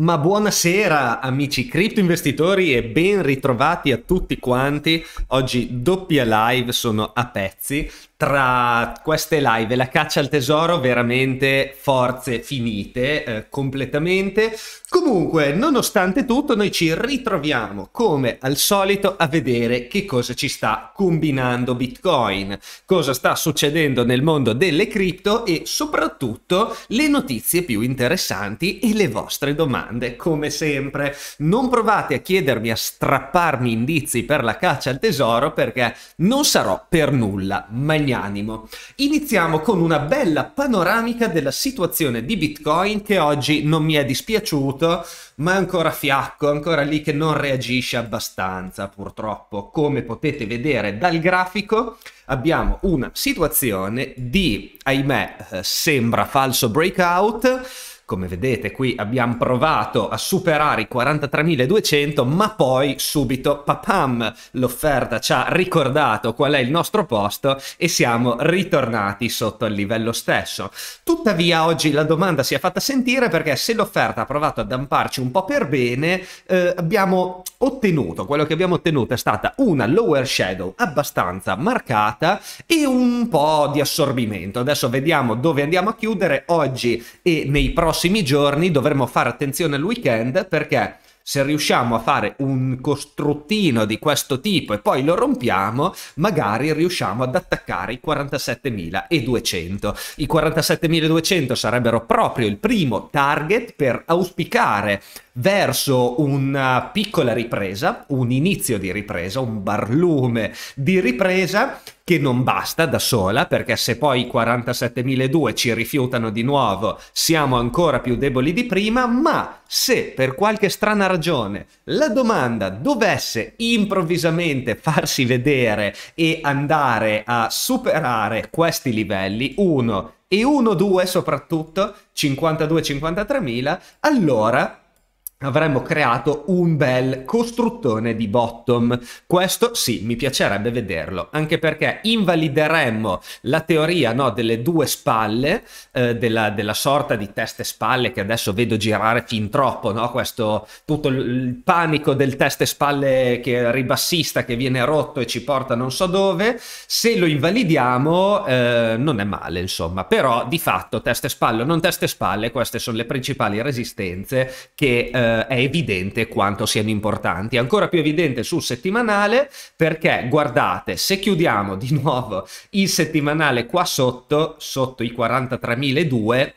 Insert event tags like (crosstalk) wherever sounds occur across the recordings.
Ma buonasera amici cripto investitori e ben ritrovati a tutti quanti. Oggi doppia live, sono a pezzi. Tra queste live e la caccia al tesoro, veramente forze finite eh, completamente. Comunque, nonostante tutto, noi ci ritroviamo come al solito a vedere che cosa ci sta combinando Bitcoin, cosa sta succedendo nel mondo delle cripto e soprattutto le notizie più interessanti e le vostre domande domande, come sempre. Non provate a chiedermi, a strapparmi indizi per la caccia al tesoro, perché non sarò per nulla magnanimo. Iniziamo con una bella panoramica della situazione di Bitcoin che oggi non mi è dispiaciuto, ma è ancora fiacco, ancora lì che non reagisce abbastanza, purtroppo. Come potete vedere dal grafico, abbiamo una situazione di, ahimè, eh, sembra falso breakout, come vedete qui abbiamo provato a superare i 43.200 ma poi subito papam l'offerta ci ha ricordato qual è il nostro posto e siamo ritornati sotto il livello stesso. Tuttavia oggi la domanda si è fatta sentire perché se l'offerta ha provato a damparci un po' per bene eh, abbiamo ottenuto, quello che abbiamo ottenuto è stata una lower shadow abbastanza marcata e un po' di assorbimento. Adesso vediamo dove andiamo a chiudere oggi e nei prossimi prossimi giorni dovremo fare attenzione al weekend perché se riusciamo a fare un costruttino di questo tipo e poi lo rompiamo, magari riusciamo ad attaccare i 47.200. I 47.200 sarebbero proprio il primo target per auspicare verso una piccola ripresa, un inizio di ripresa, un barlume di ripresa che non basta da sola, perché se poi i 47.002 ci rifiutano di nuovo, siamo ancora più deboli di prima, ma se per qualche strana ragione la domanda dovesse improvvisamente farsi vedere e andare a superare questi livelli, 1 e 1-2 soprattutto, 52-53.000, allora avremmo creato un bel costruttone di bottom. Questo sì, mi piacerebbe vederlo, anche perché invalideremmo la teoria no, delle due spalle, eh, della, della, sorta di teste spalle che adesso vedo girare fin troppo, no? questo tutto il panico del teste spalle che ribassista che viene rotto e ci porta non so dove, se lo invalidiamo eh, non è male insomma, però di fatto teste spalle o non teste spalle, queste sono le principali resistenze che eh, eh, è evidente quanto siano importanti. Ancora più evidente sul settimanale perché guardate, se chiudiamo di nuovo il settimanale qua sotto, sotto i 43.002,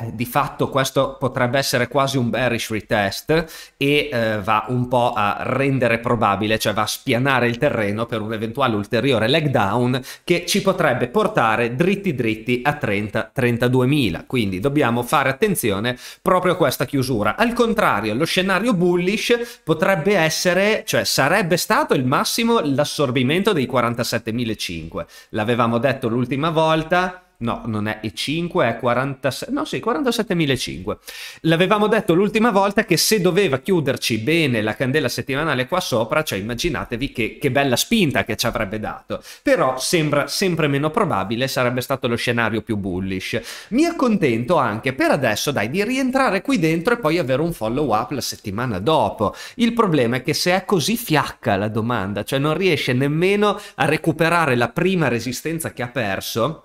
eh, di fatto questo potrebbe essere quasi un bearish retest e eh, va un po' a rendere probabile, cioè va a spianare il terreno per un eventuale ulteriore leg down che ci potrebbe portare dritti dritti a 30-32.000. Quindi dobbiamo fare attenzione proprio a questa chiusura. Al contrario, lo scenario bullish potrebbe essere, cioè sarebbe stato il massimo l'assorbimento dei 47.500. L'avevamo detto l'ultima volta No, non è E5, è 47, no sì, 47.005. L'avevamo detto l'ultima volta che se doveva chiuderci bene la candela settimanale qua sopra, cioè immaginatevi che, che bella spinta che ci avrebbe dato. Però sembra sempre meno probabile, sarebbe stato lo scenario più bullish. Mi accontento anche per adesso, dai, di rientrare qui dentro e poi avere un follow up la settimana dopo. Il problema è che se è così fiacca la domanda, cioè non riesce nemmeno a recuperare la prima resistenza che ha perso,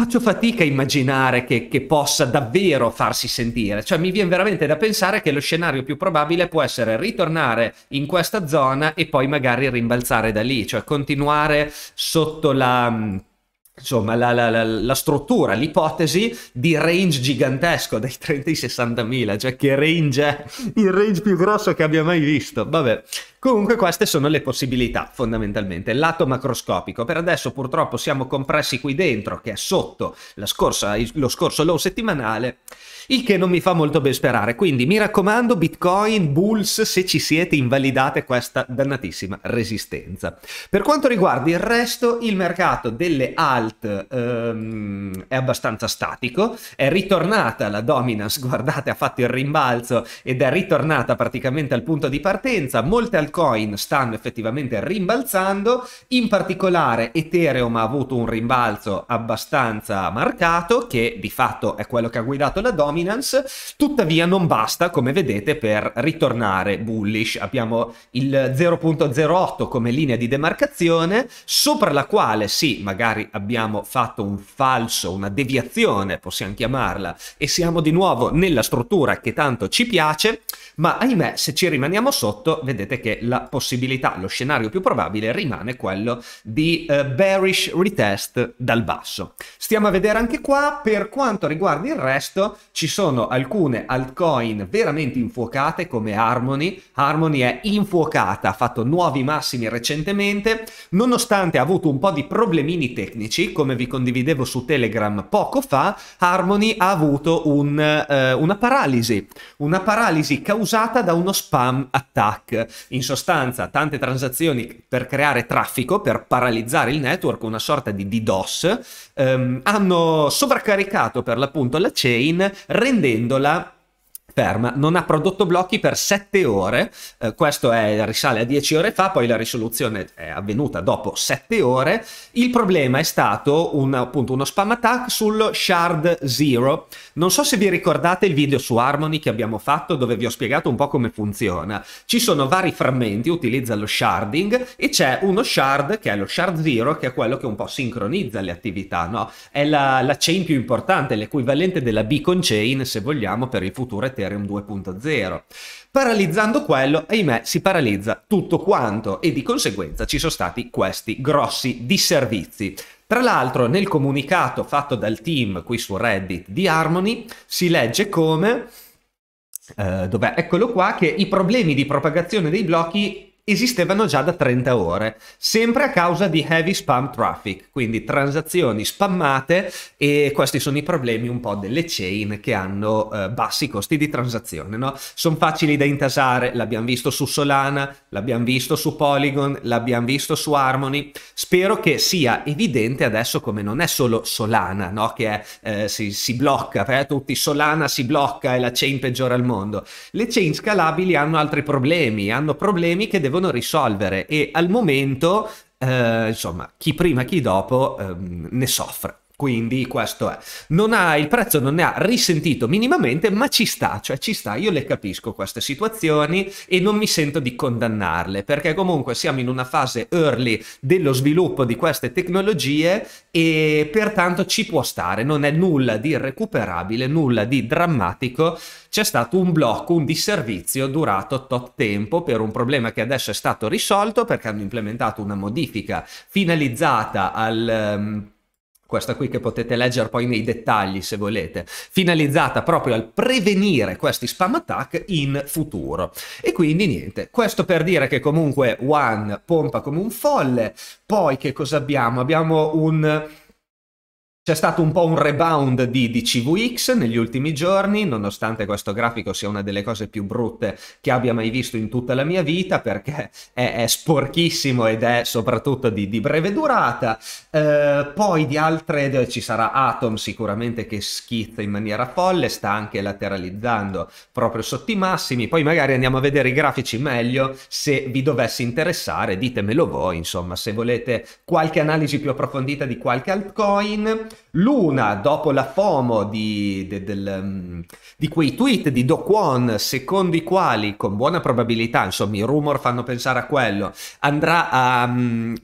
faccio fatica a immaginare che, che, possa davvero farsi sentire. Cioè, mi viene veramente da pensare che lo scenario più probabile può essere ritornare in questa zona e poi magari rimbalzare da lì, cioè continuare sotto la insomma, la, la, la, la, struttura, l'ipotesi di range gigantesco dai 30 ai 60.000, cioè che range è il range più grosso che abbia mai visto. Vabbè, comunque queste sono le possibilità fondamentalmente, lato macroscopico. Per adesso purtroppo siamo compressi qui dentro, che è sotto scorsa, lo scorso low settimanale, il che non mi fa molto ben sperare. Quindi mi raccomando, Bitcoin, Bulls, se ci siete, invalidate questa dannatissima resistenza. Per quanto riguarda il resto, il mercato delle alt ehm, è abbastanza statico, è ritornata la dominance, (laughs) guardate, ha fatto il rimbalzo ed è ritornata praticamente al punto di partenza, molte altcoin stanno effettivamente rimbalzando, in particolare Ethereum ha avuto un rimbalzo abbastanza marcato, che di fatto è quello che ha guidato la dominance, dominance, tuttavia non basta come vedete per ritornare bullish, abbiamo il 0.08 come linea di demarcazione sopra la quale sì magari abbiamo fatto un falso, una deviazione possiamo chiamarla e siamo di nuovo nella struttura che tanto ci piace, ma ahimè se ci rimaniamo sotto vedete che la possibilità, lo scenario più probabile rimane quello di eh, bearish retest dal basso. Stiamo a vedere anche qua, per quanto riguarda il resto ci sono alcune altcoin veramente infuocate come Harmony. Harmony è infuocata, ha fatto nuovi massimi recentemente, nonostante ha avuto un po' di problemini tecnici, come vi condividevo su Telegram poco fa, Harmony ha avuto un, eh, una paralisi, una paralisi causata da uno spam attack. In sostanza, tante transazioni per creare traffico, per paralizzare il network, una sorta di DDoS, ehm, hanno sovraccaricato per l'appunto la chain rendendola ferma, non ha prodotto blocchi per 7 ore, eh, questo è, risale a 10 ore fa, poi la risoluzione è avvenuta dopo 7 ore, il problema è stato un, appunto uno spam attack sul shard zero, non so se vi ricordate il video su Harmony che abbiamo fatto dove vi ho spiegato un po' come funziona, ci sono vari frammenti, utilizza lo sharding e c'è uno shard che è lo shard zero che è quello che un po' sincronizza le attività, no? è la, la chain più importante, l'equivalente della beacon chain se vogliamo per il futuro Ethereum Ethereum 2.0. Paralizzando quello, ahimè, si paralizza tutto quanto e di conseguenza ci sono stati questi grossi disservizi. Tra l'altro nel comunicato fatto dal team qui su Reddit di Harmony si legge come... Eh, dov'è? Eccolo qua, che i problemi di propagazione dei blocchi esistevano già da 30 ore, sempre a causa di heavy spam traffic, quindi transazioni spammate e questi sono i problemi un po' delle chain che hanno eh, bassi costi di transazione, no? Sono facili da intasare, l'abbiamo visto su Solana, l'abbiamo visto su Polygon, l'abbiamo visto su Harmony. Spero che sia evidente adesso come non è solo Solana, no? Che è, eh, si, si, blocca, per eh, tutti Solana si blocca, è la chain peggiore al mondo. Le chain scalabili hanno altri problemi, hanno problemi che devono devono risolvere e al momento eh, insomma, chi prima chi dopo ehm, ne soffre. Quindi questo è. Ha, il prezzo non ne ha risentito minimamente, ma ci sta, cioè ci sta. Io le capisco queste situazioni e non mi sento di condannarle, perché comunque siamo in una fase early dello sviluppo di queste tecnologie e pertanto ci può stare, non è nulla di irrecuperabile, nulla di drammatico. C'è stato un blocco, un disservizio durato tot tempo per un problema che adesso è stato risolto perché hanno implementato una modifica finalizzata al... Um, questa qui che potete leggere poi nei dettagli se volete, finalizzata proprio al prevenire questi spam attack in futuro. E quindi niente, questo per dire che comunque One pompa come un folle, poi che cosa abbiamo? Abbiamo un c'è stato un po' un rebound di, di CVX negli ultimi giorni, nonostante questo grafico sia una delle cose più brutte che abbia mai visto in tutta la mia vita, perché è, è sporchissimo ed è soprattutto di, di breve durata. Eh, poi di altre eh, ci sarà Atom sicuramente che schizza in maniera folle, sta anche lateralizzando proprio sotto i massimi. Poi magari andiamo a vedere i grafici meglio se vi dovesse interessare, ditemelo voi, insomma, se volete qualche analisi più approfondita di qualche altcoin. L'una, dopo la FOMO di, de, del, mm, di quei tweet di Do Kwon, secondo i quali, con buona probabilità, insomma i rumor fanno pensare a quello, andrà a um,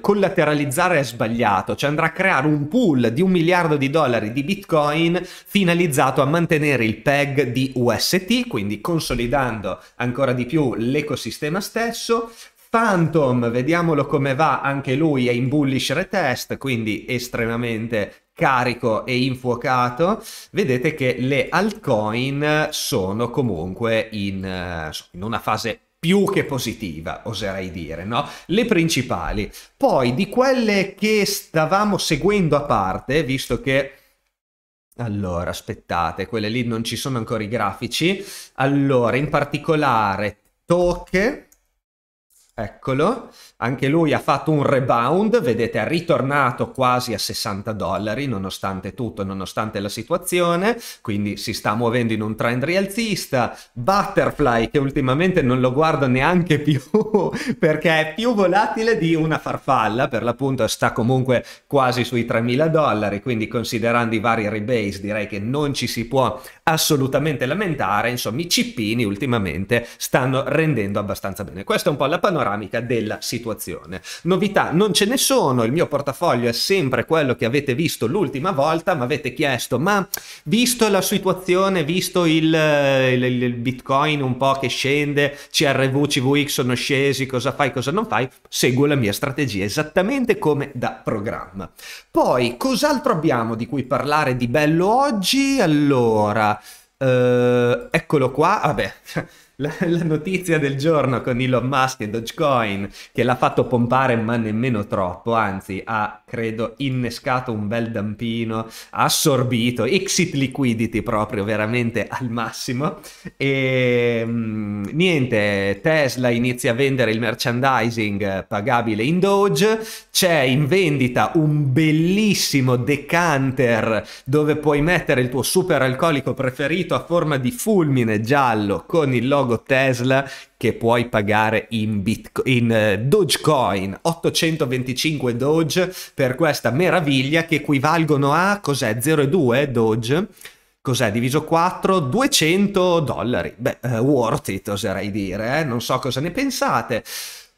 collateralizzare è sbagliato, cioè andrà a creare un pool di un miliardo di dollari di bitcoin finalizzato a mantenere il PEG di UST, quindi consolidando ancora di più l'ecosistema stesso, Phantom, vediamolo come va, anche lui è in bullish retest, quindi estremamente carico e infuocato, vedete che le altcoin sono comunque in, eh, in una fase più che positiva, oserei dire, no? Le principali. Poi di quelle che stavamo seguendo a parte, visto che allora, aspettate, quelle lì non ci sono ancora i grafici. Allora, in particolare Toke, Eccolo. Anche lui ha fatto un rebound, vedete, è ritornato quasi a 60 dollari nonostante tutto, nonostante la situazione, quindi si sta muovendo in un trend rialzista. Butterfly, che ultimamente non lo guardo neanche più (laughs) perché è più volatile di una farfalla, per l'appunto sta comunque quasi sui 3.000 dollari, quindi considerando i vari rebase direi che non ci si può assolutamente lamentare, insomma i cippini ultimamente stanno rendendo abbastanza bene. Questa è un po' la panoramica della situazione situazione. Novità non ce ne sono, il mio portafoglio è sempre quello che avete visto l'ultima volta, ma avete chiesto, ma visto la situazione, visto il, eh, il, il bitcoin un po' che scende, CRV, CVX sono scesi, cosa fai, cosa non fai, seguo la mia strategia esattamente come da programma. Poi, cos'altro abbiamo di cui parlare di bello oggi? Allora, eh, eccolo qua, vabbè la, la, notizia del giorno con Elon Musk e Dogecoin che l'ha fatto pompare ma nemmeno troppo, anzi ha credo innescato un bel dampino, ha assorbito exit liquidity proprio veramente al massimo e ehm, niente, Tesla inizia a vendere il merchandising eh, pagabile in Doge, c'è in vendita un bellissimo decanter dove puoi mettere il tuo super alcolico preferito a forma di fulmine giallo con il logo logo Tesla che puoi pagare in, Bitcoin, in eh, Dogecoin, 825 Doge per questa meraviglia che equivalgono a, cos'è, 0,2 Doge? cos'è diviso 4 200 dollari beh uh, worth it oserei dire eh? non so cosa ne pensate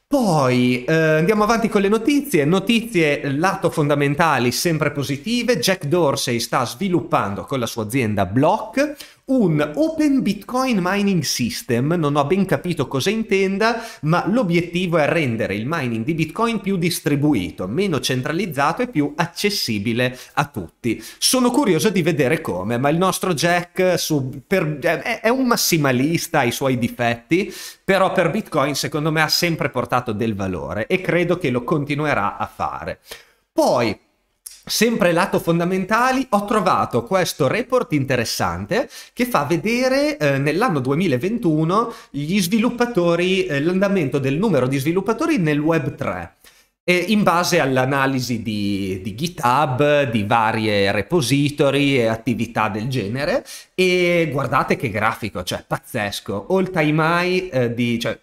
poi eh, andiamo avanti con le notizie, notizie eh, lato fondamentali sempre positive, Jack Dorsey sta sviluppando con la sua azienda Block un Open Bitcoin Mining System, non ho ben capito cosa intenda, ma l'obiettivo è rendere il mining di Bitcoin più distribuito, meno centralizzato e più accessibile a tutti. Sono curioso di vedere come, ma il nostro Jack su, per, è, un massimalista, ai suoi difetti, però per Bitcoin secondo me ha sempre portato del valore e credo che lo continuerà a fare. Poi, Sempre lato fondamentali, ho trovato questo report interessante che fa vedere eh, nell'anno 2021 gli sviluppatori, eh, l'andamento del numero di sviluppatori nel web 3. E in base all'analisi di, di, GitHub, di varie repository e attività del genere, e guardate che grafico, cioè pazzesco, all time high eh, di, cioè,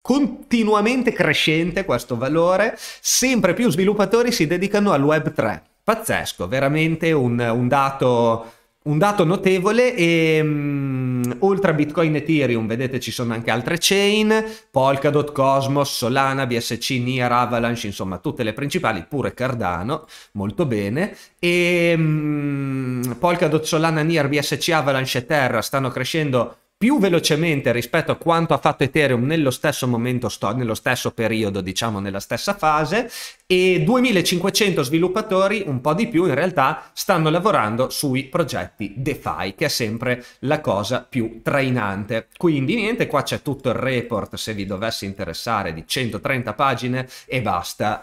continuamente crescente questo valore, sempre più sviluppatori si dedicano al Web 3. Pazzesco, veramente un, un, dato, un dato, notevole e um, mm, oltre a Bitcoin e Ethereum, vedete ci sono anche altre chain, Polkadot, Cosmos, Solana, BSC, Nier, Avalanche, insomma tutte le principali, pure Cardano, molto bene. E um, Polkadot, Solana, Nier, BSC, Avalanche e Terra stanno crescendo più velocemente rispetto a quanto ha fatto Ethereum nello stesso momento storico, nello stesso periodo, diciamo nella stessa fase, e 2500 sviluppatori, un po' di più in realtà, stanno lavorando sui progetti DeFi, che è sempre la cosa più trainante. Quindi niente, qua c'è tutto il report, se vi dovesse interessare, di 130 pagine e basta.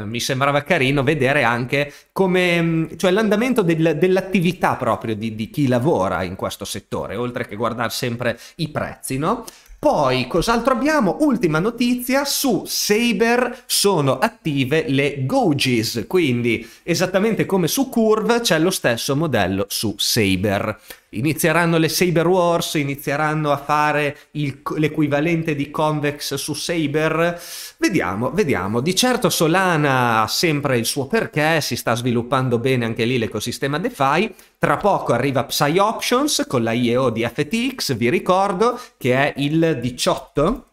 Eh, mi sembrava carino vedere anche come, cioè l'andamento del, dell'attività proprio di, di chi lavora in questo settore, oltre che guardarsi sempre i prezzi, no? Poi cos'altro abbiamo? Ultima notizia su Saber sono attive le Gojis, quindi esattamente come su Curve c'è lo stesso modello su Saber inizieranno le Saber Wars, inizieranno a fare il, l'equivalente di Convex su Saber. Vediamo, vediamo. Di certo Solana ha sempre il suo perché, si sta sviluppando bene anche lì l'ecosistema DeFi. Tra poco arriva PsyOptions con la IEO di FTX, vi ricordo che è il 18,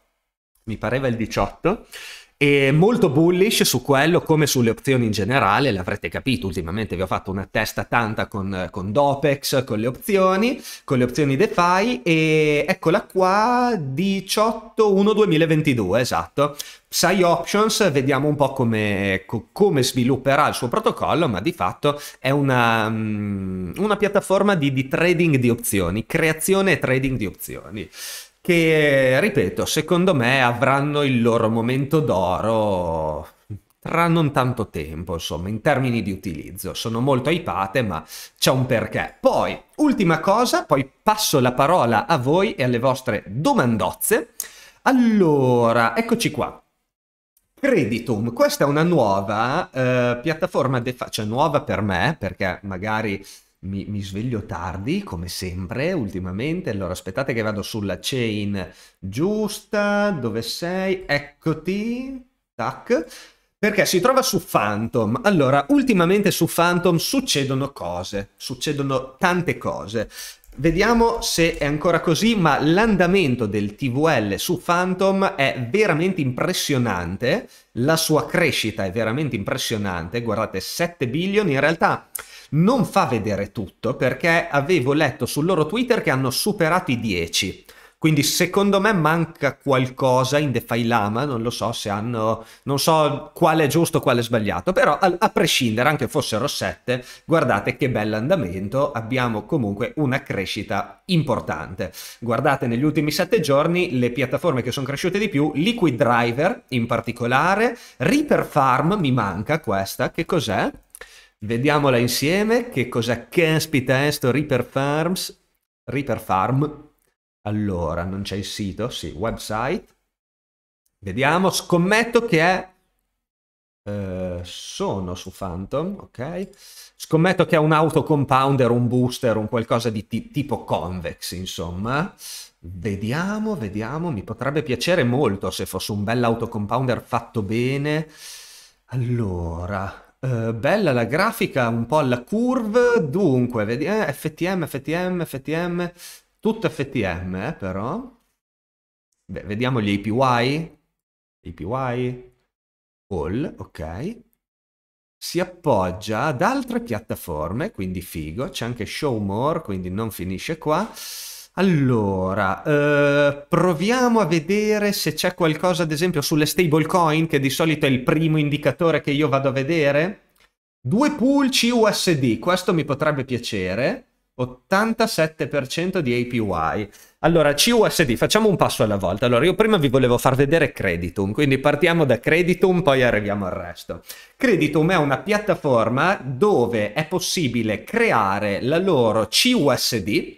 mi pareva il 18 e molto bullish su quello come sulle opzioni in generale, l'avrete capito, ultimamente vi ho fatto una testa tanta con, con Dopex, con le opzioni, con le opzioni DeFi e eccola qua 18-1-2022, esatto. Psy Options, vediamo un po' come, come, svilupperà il suo protocollo, ma di fatto è una, mm, una piattaforma di, di trading di opzioni, creazione e trading di opzioni che, ripeto, secondo me avranno il loro momento d'oro tra non tanto tempo, insomma, in termini di utilizzo. Sono molto hypate, ma c'è un perché. Poi, ultima cosa, poi passo la parola a voi e alle vostre domandozze. Allora, eccoci qua. Creditum, questa è una nuova eh, piattaforma, cioè nuova per me, perché magari mi, mi, sveglio tardi, come sempre, ultimamente. Allora, aspettate che vado sulla chain giusta. Dove sei? Eccoti. Tac. Perché si trova su Phantom. Allora, ultimamente su Phantom succedono cose, succedono tante cose. Vediamo se è ancora così, ma l'andamento del TVL su Phantom è veramente impressionante. La sua crescita è veramente impressionante. Guardate, 7 billion. In realtà non fa vedere tutto perché avevo letto sul loro Twitter che hanno superato i 10. Quindi secondo me manca qualcosa in DeFi Lama, non lo so se hanno, non so quale è giusto, quale è sbagliato, però a, a prescindere, anche fossero 7, guardate che bell'andamento, abbiamo comunque una crescita importante. Guardate negli ultimi 7 giorni le piattaforme che sono cresciute di più, Liquid Driver in particolare, Reaper Farm mi manca questa, che cos'è? Vediamola insieme che cosa caspita è sto Reaper Farms. Reaper Farm. Allora, non c'è il sito, sì, website. Vediamo, scommetto che è... Eh, sono su Phantom, ok? Scommetto che è un autocompounder, un booster, un qualcosa di tipo convex, insomma. Vediamo, vediamo, mi potrebbe piacere molto se fosse un bel autocompounder fatto bene. Allora, eh, bella la grafica, un po' alla curve, dunque, vedi, eh, FTM, FTM, FTM, tutto FTM, eh, però. Beh, vediamo gli APY, APY, all, ok. Si appoggia ad altre piattaforme, quindi figo, c'è anche Show More, quindi non finisce qua. Allora, eh, proviamo a vedere se c'è qualcosa, ad esempio, sulle stablecoin, che di solito è il primo indicatore che io vado a vedere. Due pool CUSD, questo mi potrebbe piacere. 87% di APY. Allora, CUSD, facciamo un passo alla volta. Allora, io prima vi volevo far vedere Creditum, quindi partiamo da Creditum, poi arriviamo al resto. Creditum è una piattaforma dove è possibile creare la loro CUSD,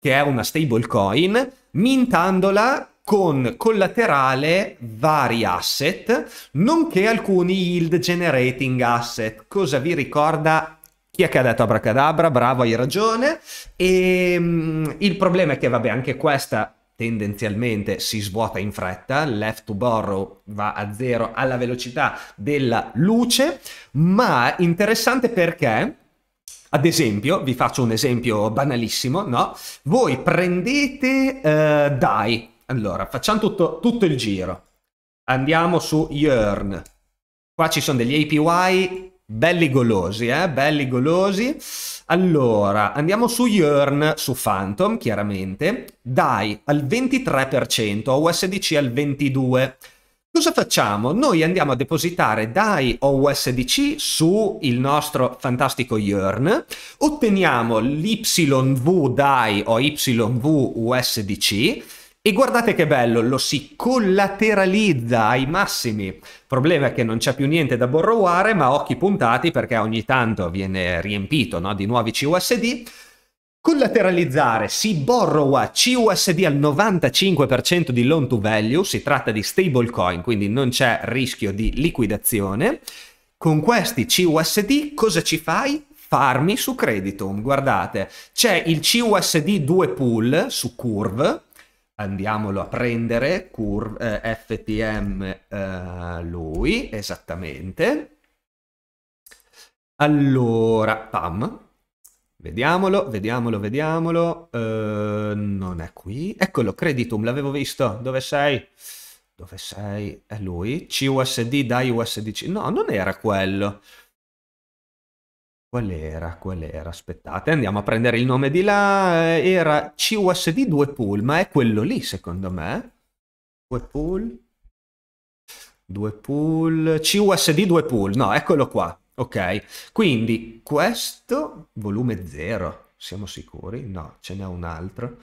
che è una stablecoin, mintandola con collaterale vari asset, nonché alcuni yield generating asset. Cosa vi ricorda chi è che ha detto abracadabra? Bravo, hai ragione. E, ehm, il problema è che, vabbè, anche questa tendenzialmente si svuota in fretta, left to borrow va a zero alla velocità della luce, ma interessante perché ad esempio, vi faccio un esempio banalissimo, no? Voi prendete eh, DAI, allora facciamo tutto, tutto il giro, andiamo su Yearn, qua ci sono degli APY belli golosi, eh? belli golosi. Allora, andiamo su Yearn, su Phantom, chiaramente, DAI al 23%, USDC al 22%, Cosa facciamo? Noi andiamo a depositare DAI o USDC su il nostro fantastico Yearn, otteniamo l'YV DAI o YV USDC e guardate che bello, lo si collateralizza ai massimi. Problema è che non c'è più niente da borroware, ma occhi puntati perché ogni tanto viene riempito no, di nuovi CUSD. Collateralizzare si borrowa CUSD al 95% di loan to value, si tratta di stablecoin, quindi non c'è rischio di liquidazione. Con questi CUSD cosa ci fai? Farmi su Creditum, guardate, c'è il CUSD 2 pool su Curve, andiamolo a prendere, Curve, eh, FTM eh, lui, esattamente. Allora, pam, Vediamolo, vediamolo, vediamolo. Uh, non è qui. Eccolo, Creditum, l'avevo visto. Dove sei? Dove sei? È lui? CUSD, dai USDC. No, non era quello. Qual era? Qual era? Aspettate, andiamo a prendere il nome di là. Eh, era CUSD 2 pool, ma è quello lì secondo me. 2 pool. 2 pool. CUSD 2 pool. No, eccolo qua. Ok, quindi questo volume 0, siamo sicuri? No, ce n'è un altro.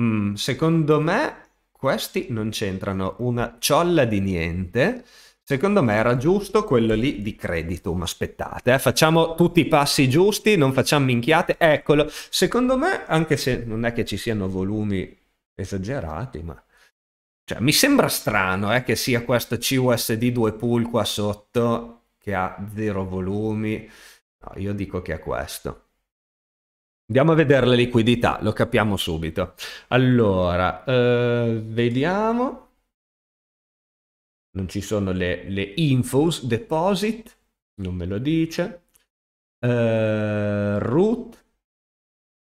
Mm, secondo me questi non c'entrano una ciolla di niente. Secondo me era giusto quello lì di Creditum, aspettate, eh. facciamo tutti i passi giusti, non facciamo minchiate, eccolo. Secondo me, anche se non è che ci siano volumi esagerati, ma... Cioè, mi sembra strano eh, che sia questo CUSD 2 pool qua sotto che ha zero volumi. No, io dico che è questo. Andiamo a vedere la liquidità, lo capiamo subito. Allora, eh, vediamo. Non ci sono le, le infos, deposit, non me lo dice. Eh, root,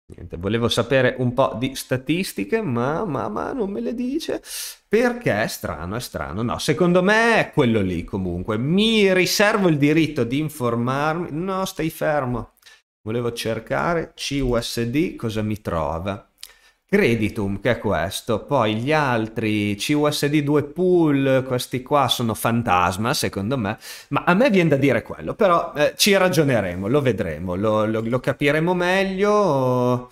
Niente, volevo sapere un po' di statistiche, ma, ma, ma non me le dice. Perché è strano, è strano. No, secondo me è quello lì comunque. Mi riservo il diritto di informarmi. No, stai fermo. Volevo cercare CUSD cosa mi trova. Creditum, che è questo, poi gli altri CUSD2 pool, questi qua sono fantasma secondo me, ma a me viene da dire quello, però eh, ci ragioneremo, lo vedremo, lo, lo, lo capiremo meglio.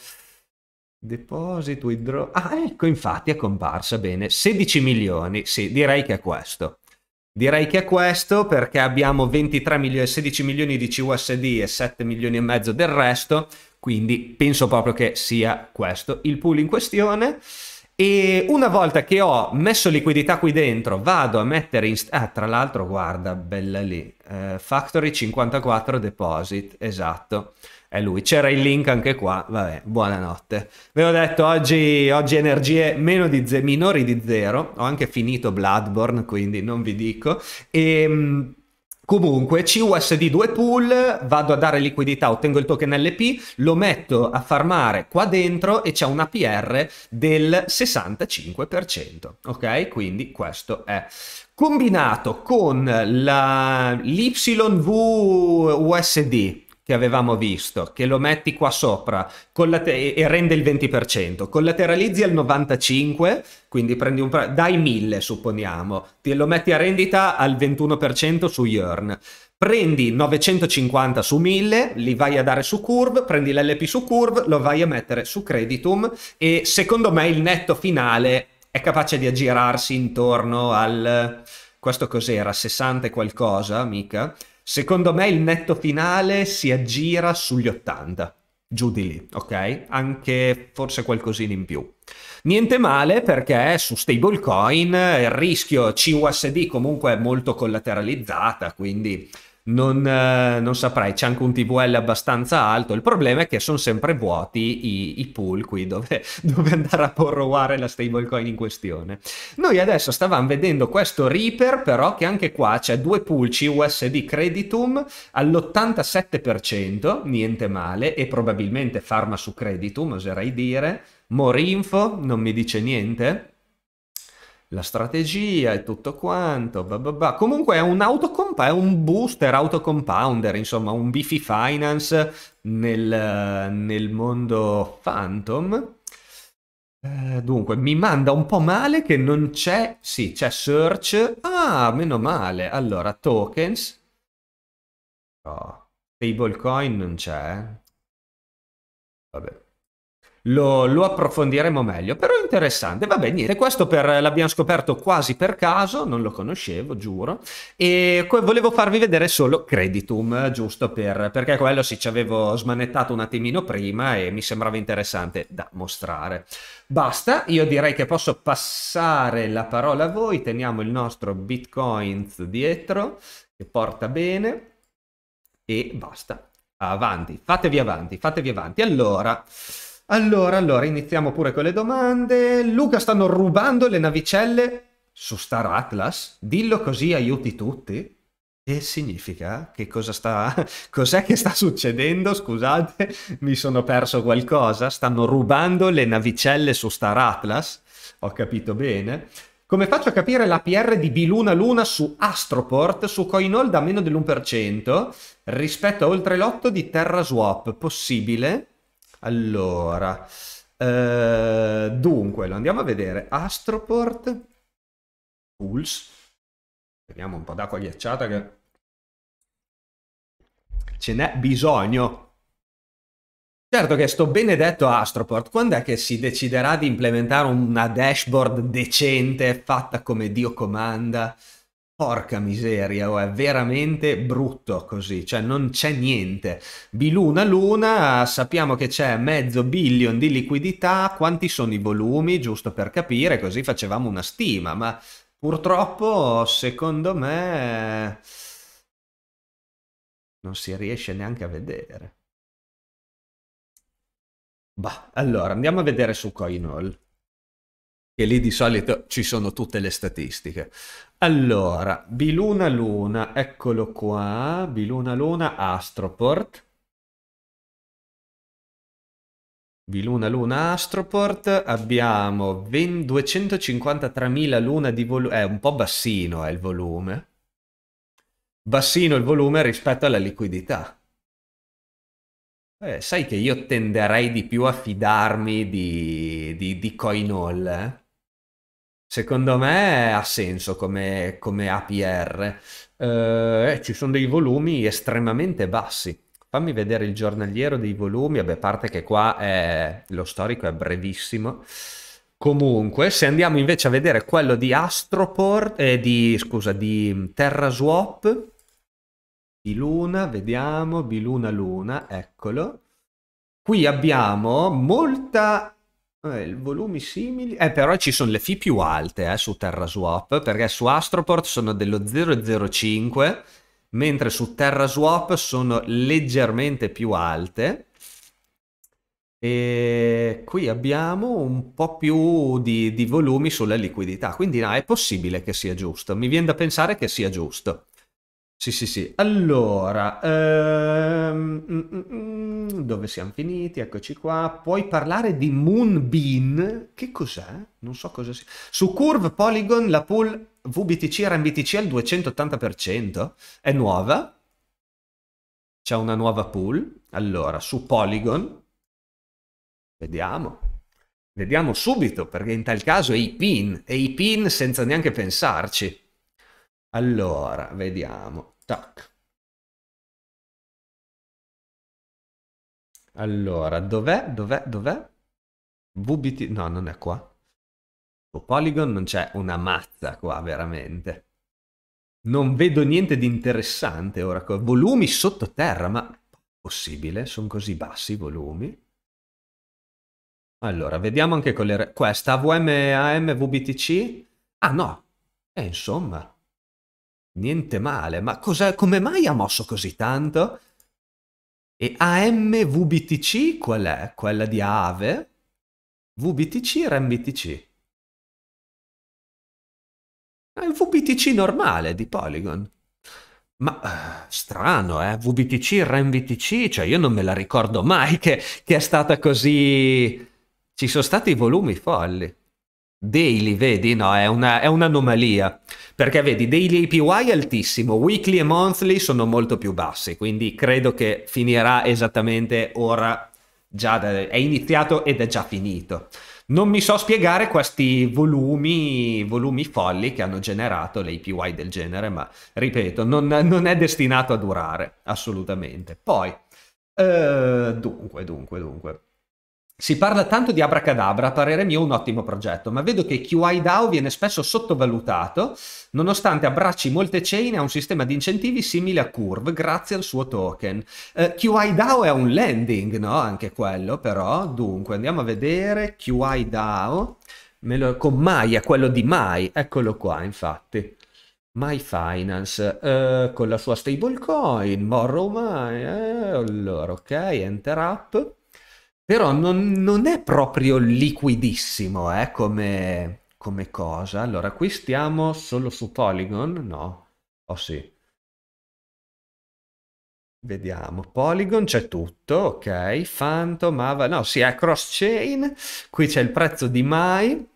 Deposit, withdraw... Ah, ecco, infatti è comparsa, bene, 16 milioni, sì, direi che è questo. Direi che è questo perché abbiamo 23 milioni, 16 milioni di CUSD e 7 milioni e mezzo del resto, quindi penso proprio che sia questo il pool in questione. E una volta che ho messo liquidità qui dentro, vado a mettere in... Ah, tra l'altro, guarda, bella lì. Uh, factory 54 deposit, esatto. È lui. C'era il link anche qua. Vabbè, buonanotte. Ve l'ho detto, oggi, oggi energie di minori di zero. Ho anche finito Bloodborne, quindi non vi dico. E... Ehm, Comunque, CUSD 2 pool, vado a dare liquidità, ottengo il token LP, lo metto a farmare qua dentro e c'è un APR del 65%, ok? Quindi questo è combinato con la l'YV che avevamo visto, che lo metti qua sopra collate- e rende il 20%, collateralizzi al 95%, quindi prendi un pre- dai 1000 supponiamo, te lo metti a rendita al 21% su Yearn, prendi 950 su 1000, li vai a dare su Curve, prendi l'LP su Curve, lo vai a mettere su Creditum e secondo me il netto finale è capace di aggirarsi intorno al... questo cos'era? 60 e qualcosa, mica? Secondo me il netto finale si aggira sugli 80, giù di lì, ok? Anche forse qualcosina in più. Niente male perché su stablecoin il rischio CUSD comunque è molto collateralizzata, quindi non, eh, non saprei, c'è anche un TVL abbastanza alto, il problema è che sono sempre vuoti i, i pool qui dove, (laughs) dove, andare a borroware la stablecoin in questione. Noi adesso stavamo vedendo questo Reaper però che anche qua c'è due pool CUSD Creditum all'87%, niente male, e probabilmente Pharma su Creditum oserei dire, Morinfo non mi dice niente, la strategia e tutto quanto. Bah bah bah. Comunque è un, autocomp- è un booster autocompounder, insomma, un beefy finance nel, nel mondo Phantom. Eh, dunque, mi manda un po' male che non c'è... Sì, c'è search. Ah, meno male. Allora, tokens. Oh, stablecoin non c'è. Eh. Vabbè lo, lo, approfondiremo meglio, però interessante. Vabbè, niente, questo per, l'abbiamo scoperto quasi per caso, non lo conoscevo, giuro, e co- volevo farvi vedere solo Creditum, giusto per, perché quello sì, ci avevo smanettato un attimino prima e mi sembrava interessante da mostrare. Basta, io direi che posso passare la parola a voi, teniamo il nostro Bitcoin dietro, che porta bene, e basta. Avanti, fatevi avanti, fatevi avanti. Allora... Allora, allora, iniziamo pure con le domande. Luca, stanno rubando le navicelle su Star Atlas? Dillo così aiuti tutti. Che significa? Che cosa sta... (laughs) Cos'è che sta succedendo? Scusate, mi sono perso qualcosa. Stanno rubando le navicelle su Star Atlas? Ho capito bene. Come faccio a capire l'APR di Biluna Luna su Astroport su CoinOl a meno dell'1% rispetto a oltre l'8 di TerraSwap? Possibile? Allora, eh, dunque, lo andiamo a vedere. Astroport, Pulse. Vediamo un po' d'acqua ghiacciata che ce n'è bisogno. Certo che sto benedetto Astroport, quando è che si deciderà di implementare una dashboard decente fatta come Dio comanda? Porca miseria, oh, è veramente brutto così, cioè non c'è niente. Biluna Luna, sappiamo che c'è mezzo billion di liquidità, quanti sono i volumi, giusto per capire, così facevamo una stima, ma purtroppo secondo me non si riesce neanche a vedere. Bah, allora andiamo a vedere su CoinAll che lì di solito ci sono tutte le statistiche. Allora, Biluna Luna, eccolo qua, Biluna Luna Astroport. Biluna Luna Astroport, abbiamo 253.000 luna di volume, è un po' bassino è eh, il volume. Bassino il volume rispetto alla liquidità. Eh, sai che io tenderei di più a fidarmi di, di, di Coinol, eh? secondo me ha senso come, come APR. Eh, ci sono dei volumi estremamente bassi. Fammi vedere il giornaliero dei volumi, Vabbè, a parte che qua è, lo storico è brevissimo. Comunque, se andiamo invece a vedere quello di Astroport, eh, di, scusa, di TerraSwap, Biluna, vediamo, Biluna Luna, eccolo. Qui abbiamo molta eh, volumi simili. Eh, però ci sono le FI più alte eh, su TerraSwap, perché su Astroport sono dello 0,05, mentre su TerraSwap sono leggermente più alte. E qui abbiamo un po' più di, di volumi sulla liquidità, quindi no, è possibile che sia giusto. Mi viene da pensare che sia giusto. Sì, sì, sì. Allora, ehm, mm, mm, mm, dove siamo finiti? Eccoci qua. Puoi parlare di Moonbeam? Che cos'è? Non so cosa sia. Su Curve Polygon la pool VBTC RMBTC al 280%. È nuova. C'è una nuova pool. Allora, su Polygon. Vediamo. Vediamo subito, perché in tal caso è i pin. E i pin senza neanche pensarci. Allora, vediamo. Tac. Allora, dov'è? Dov'è? Dov'è? VBT... No, non è qua. O oh, Polygon non c'è una mazza qua, veramente. Non vedo niente di interessante ora. Volumi sottoterra, ma possibile? Sono così bassi i volumi? Allora, vediamo anche con le... Questa, AVM, AM, VBTC? Ah no! E eh, insomma... Niente male, ma come mai ha mosso così tanto? E AMVBTC qual è? Quella di Aave? VBTC e RMBTC? È un VBTC normale di Polygon. Ma eh, strano, eh? VBTC, RMBTC, cioè io non me la ricordo mai che, che è stata così... Ci sono stati volumi folli. Daily, vedi? No, è, una, è un'anomalia. Perché vedi, daily APY è altissimo, weekly e monthly sono molto più bassi, quindi credo che finirà esattamente ora, già da, è iniziato ed è già finito. Non mi so spiegare questi volumi, volumi folli che hanno generato l'APY del genere, ma ripeto, non, non è destinato a durare, assolutamente. Poi, eh, dunque, dunque, dunque. Si parla tanto di Abracadabra, a parere mio un ottimo progetto, ma vedo che QI DAO viene spesso sottovalutato, nonostante abbracci molte chain e ha un sistema di incentivi simile a Curve grazie al suo token. Eh, QI DAO è un lending, no? Anche quello però. Dunque, andiamo a vedere QI DAO. Lo... con Mai, è quello di Mai. Eccolo qua, infatti. My Finance eh, con la sua stablecoin, Morrow Mai. Eh, allora, ok, enter up però non, non è proprio liquidissimo eh, come, come cosa. Allora, qui stiamo solo su Polygon? No. Oh sì. Vediamo, Polygon c'è tutto, ok, Phantom, Ava, no, sì, è cross-chain, qui c'è il prezzo di Mai,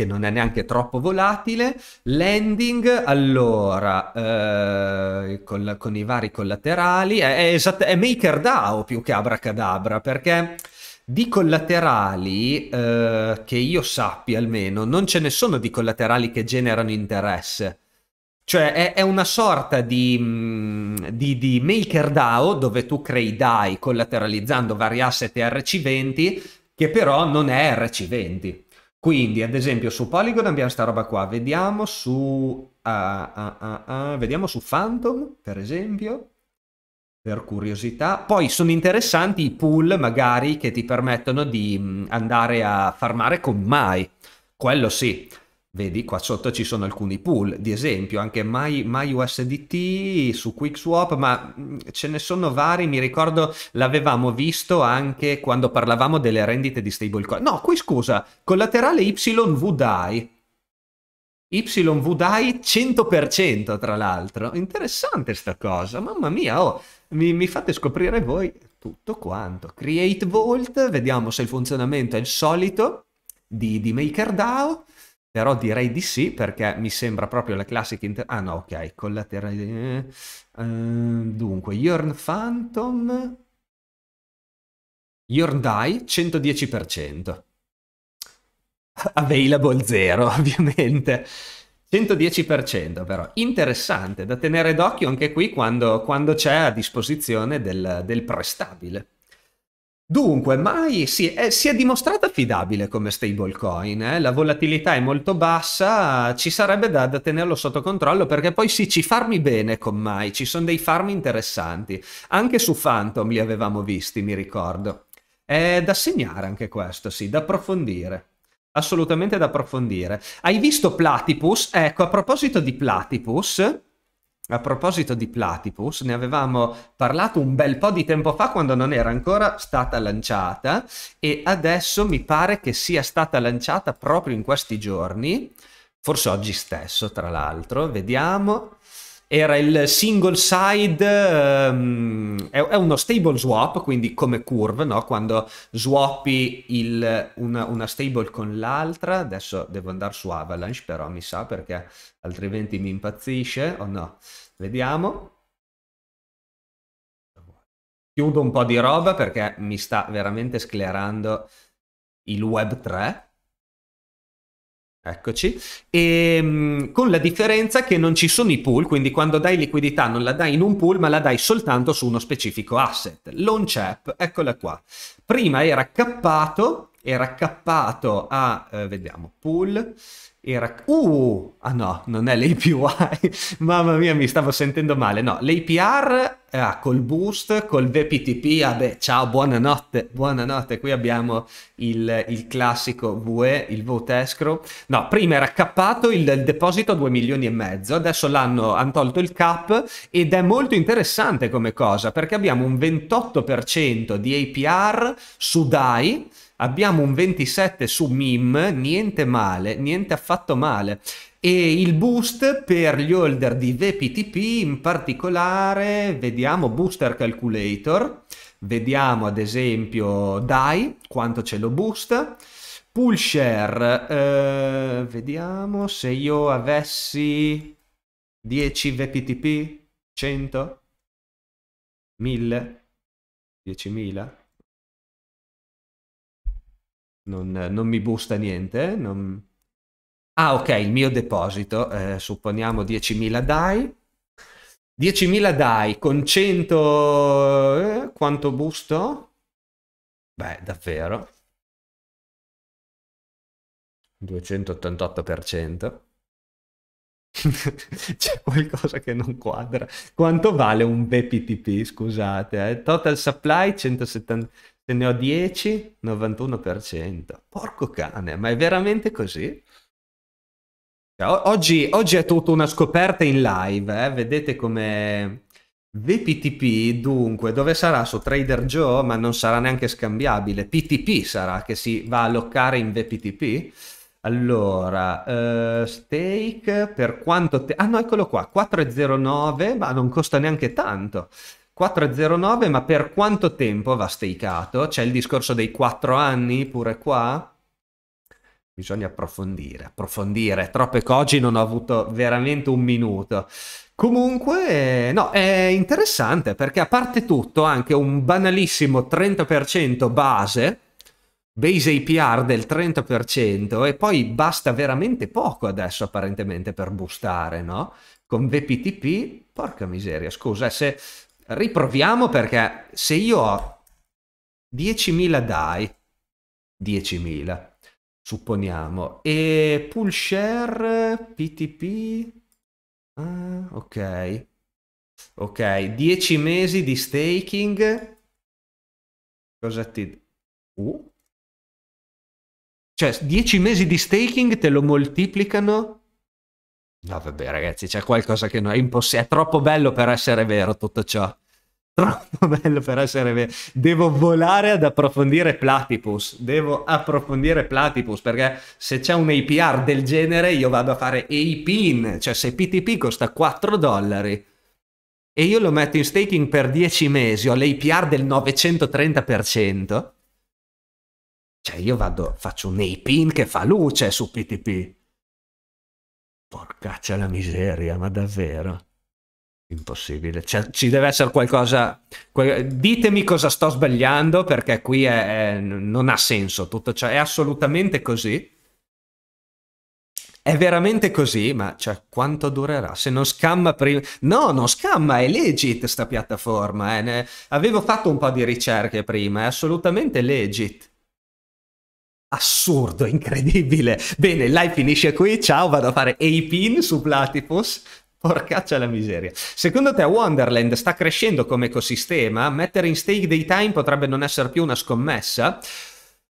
che non è neanche troppo volatile. Lending, allora, eh, con, con, i vari collaterali, è, è, esatt- è MakerDAO più che Abracadabra, perché di collaterali, eh, che io sappia almeno, non ce ne sono di collaterali che generano interesse. Cioè è, è, una sorta di, mm, di, di MakerDAO dove tu crei DAI collateralizzando vari asset RC20 che però non è RC20. Quindi, ad esempio, su Polygon abbiamo sta roba qua. Vediamo su, uh, uh, uh, vediamo su Phantom, per esempio, per curiosità. Poi sono interessanti i pool, magari, che ti permettono di mm, andare a farmare con Mai. Quello sì. Vedi, qua sotto ci sono alcuni pool, di esempio anche My, MyUSDT su QuickSwap, ma mm, ce ne sono vari, mi ricordo l'avevamo visto anche quando parlavamo delle rendite di stablecoin. No, qui scusa, collaterale YVDAI. YVDAI 100% tra l'altro, interessante sta cosa, mamma mia, oh, mi, mi fate scoprire voi tutto quanto. Create Vault, vediamo se il funzionamento è il solito di, di MakerDAO però direi di sì perché mi sembra proprio la classica... Inter- ah no, ok, collaterale... Eh, ehm, dunque, Yearn Phantom... Yearn Die 110%. Available 0, (laughs) ovviamente. 110% però, interessante da tenere d'occhio anche qui quando, quando c'è a disposizione del, del prestabile. Dunque, Mai sì, è, si è dimostrata affidabile come stablecoin, eh? la volatilità è molto bassa, ci sarebbe da, da, tenerlo sotto controllo perché poi sì, ci farmi bene con Mai, ci sono dei farmi interessanti, anche su Phantom li avevamo visti, mi ricordo. È da segnare anche questo, sì, da approfondire, assolutamente da approfondire. Hai visto Platypus? Ecco, a proposito di Platypus, a proposito di Platypus, ne avevamo parlato un bel po' di tempo fa quando non era ancora stata lanciata e adesso mi pare che sia stata lanciata proprio in questi giorni, forse oggi stesso tra l'altro, vediamo era il single side, um, è, è, uno stable swap, quindi come curve, no? quando swappi il, una, una, stable con l'altra, adesso devo andare su Avalanche però mi sa perché altrimenti mi impazzisce o no, vediamo. Chiudo un po' di roba perché mi sta veramente sclerando il Web 3. Eccoci, e, ehm, con la differenza che non ci sono i pool, quindi quando dai liquidità non la dai in un pool, ma la dai soltanto su uno specifico asset. Launch app, eccola qua. Prima era cappato, era cappato a, eh, vediamo, pool, era... Uh, ah no, non è l'APY, (laughs) mamma mia mi stavo sentendo male, no, l'APR ah, col boost, col VPTP, vabbè, ah ciao, buonanotte, buonanotte, qui abbiamo il, il classico VE, il vote escrow, no, prima era cappato il, il deposito a 2 milioni e mezzo, adesso l'hanno, hanno tolto il cap ed è molto interessante come cosa, perché abbiamo un 28% di APR su DAI, abbiamo un 27 su MIM, niente male, niente affatto male. E il boost per gli holder di VPTP, in particolare, vediamo Booster Calculator, vediamo ad esempio DAI, quanto ce lo boost. Pull eh, vediamo se io avessi 10 VPTP, 100, 1000, 10.000 non, non mi busta niente. Non... Ah ok, il mio deposito, eh, supponiamo 10.000 DAI. 10.000 DAI con 100... Eh, quanto busto? Beh, davvero. 288%. (laughs) C'è qualcosa che non quadra. Quanto vale un BPP? Scusate, eh? total supply 170. Se ne ho 10, 91%. Porco cane, ma è veramente così? Cioè, o- oggi, oggi, è tutta una scoperta in live, eh? vedete come... VPTP dunque dove sarà su Trader Joe ma non sarà neanche scambiabile PTP sarà che si va a loccare in VPTP allora uh, stake per quanto te- ah no eccolo qua 4,09 ma non costa neanche tanto 4,09 ma per quanto tempo va stakeato? C'è il discorso dei 4 anni pure qua? Bisogna approfondire, approfondire, troppe cogi, non ho avuto veramente un minuto. Comunque, no, è interessante perché a parte tutto anche un banalissimo 30% base, base APR del 30% e poi basta veramente poco adesso apparentemente per boostare, no? Con VPTP, porca miseria, scusa, se riproviamo perché se io ho 10.000 DAI, 10.000, supponiamo, e pool share, PTP, ah, ok, ok, 10 mesi di staking, cosa ti... Uh. Cioè, 10 mesi di staking te lo moltiplicano No, vabbè, ragazzi, c'è qualcosa che non è impossibile. È troppo bello per essere vero tutto ciò troppo bello per essere vero. Devo volare ad approfondire Platypus. Devo approfondire Platypus perché se c'è un APR del genere io vado a fare APIN. Cioè se PTP costa 4 dollari e io lo metto in staking per 10 mesi, ho l'APR del 930%, cioè io vado, faccio un APIN che fa luce su PTP. Porcaccia la miseria, ma davvero. Impossibile, cioè, ci deve essere qualcosa. Ditemi cosa sto sbagliando perché qui è, è, non ha senso tutto ciò. è assolutamente così. È veramente così, ma cioè, quanto durerà? Se non scamma prima... No, non scamma, è legit sta piattaforma. Eh. Ne... Avevo fatto un po' di ricerche prima, è assolutamente legit. Assurdo, incredibile. Bene, live finisce qui, ciao, vado a fare a su Platypus. Porcaccia la miseria. Secondo te Wonderland sta crescendo come ecosistema? Mettere in stake dei time potrebbe non essere più una scommessa?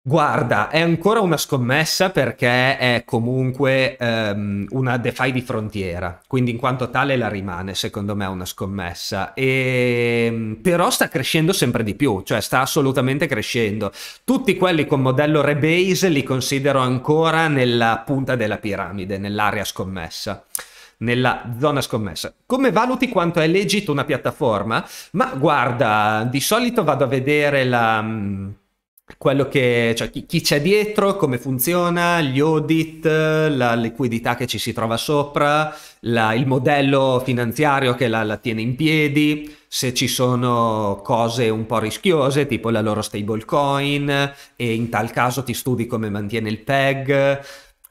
Guarda, è ancora una scommessa perché è comunque um, una DeFi di frontiera, quindi in quanto tale la rimane secondo me una scommessa, e, ehm, però sta crescendo sempre di più, cioè sta assolutamente crescendo. Tutti quelli con modello Rebase li considero ancora nella punta della piramide, nell'area scommessa nella zona scommessa. Come valuti quanto è legit una piattaforma? Ma guarda, di solito vado a vedere la, mm, quello che, cioè, chi, chi, c'è dietro, come funziona, gli audit, la liquidità che ci si trova sopra, la, il modello finanziario che la, la tiene in piedi se ci sono cose un po' rischiose, tipo la loro stablecoin, e in tal caso ti studi come mantiene il PEG,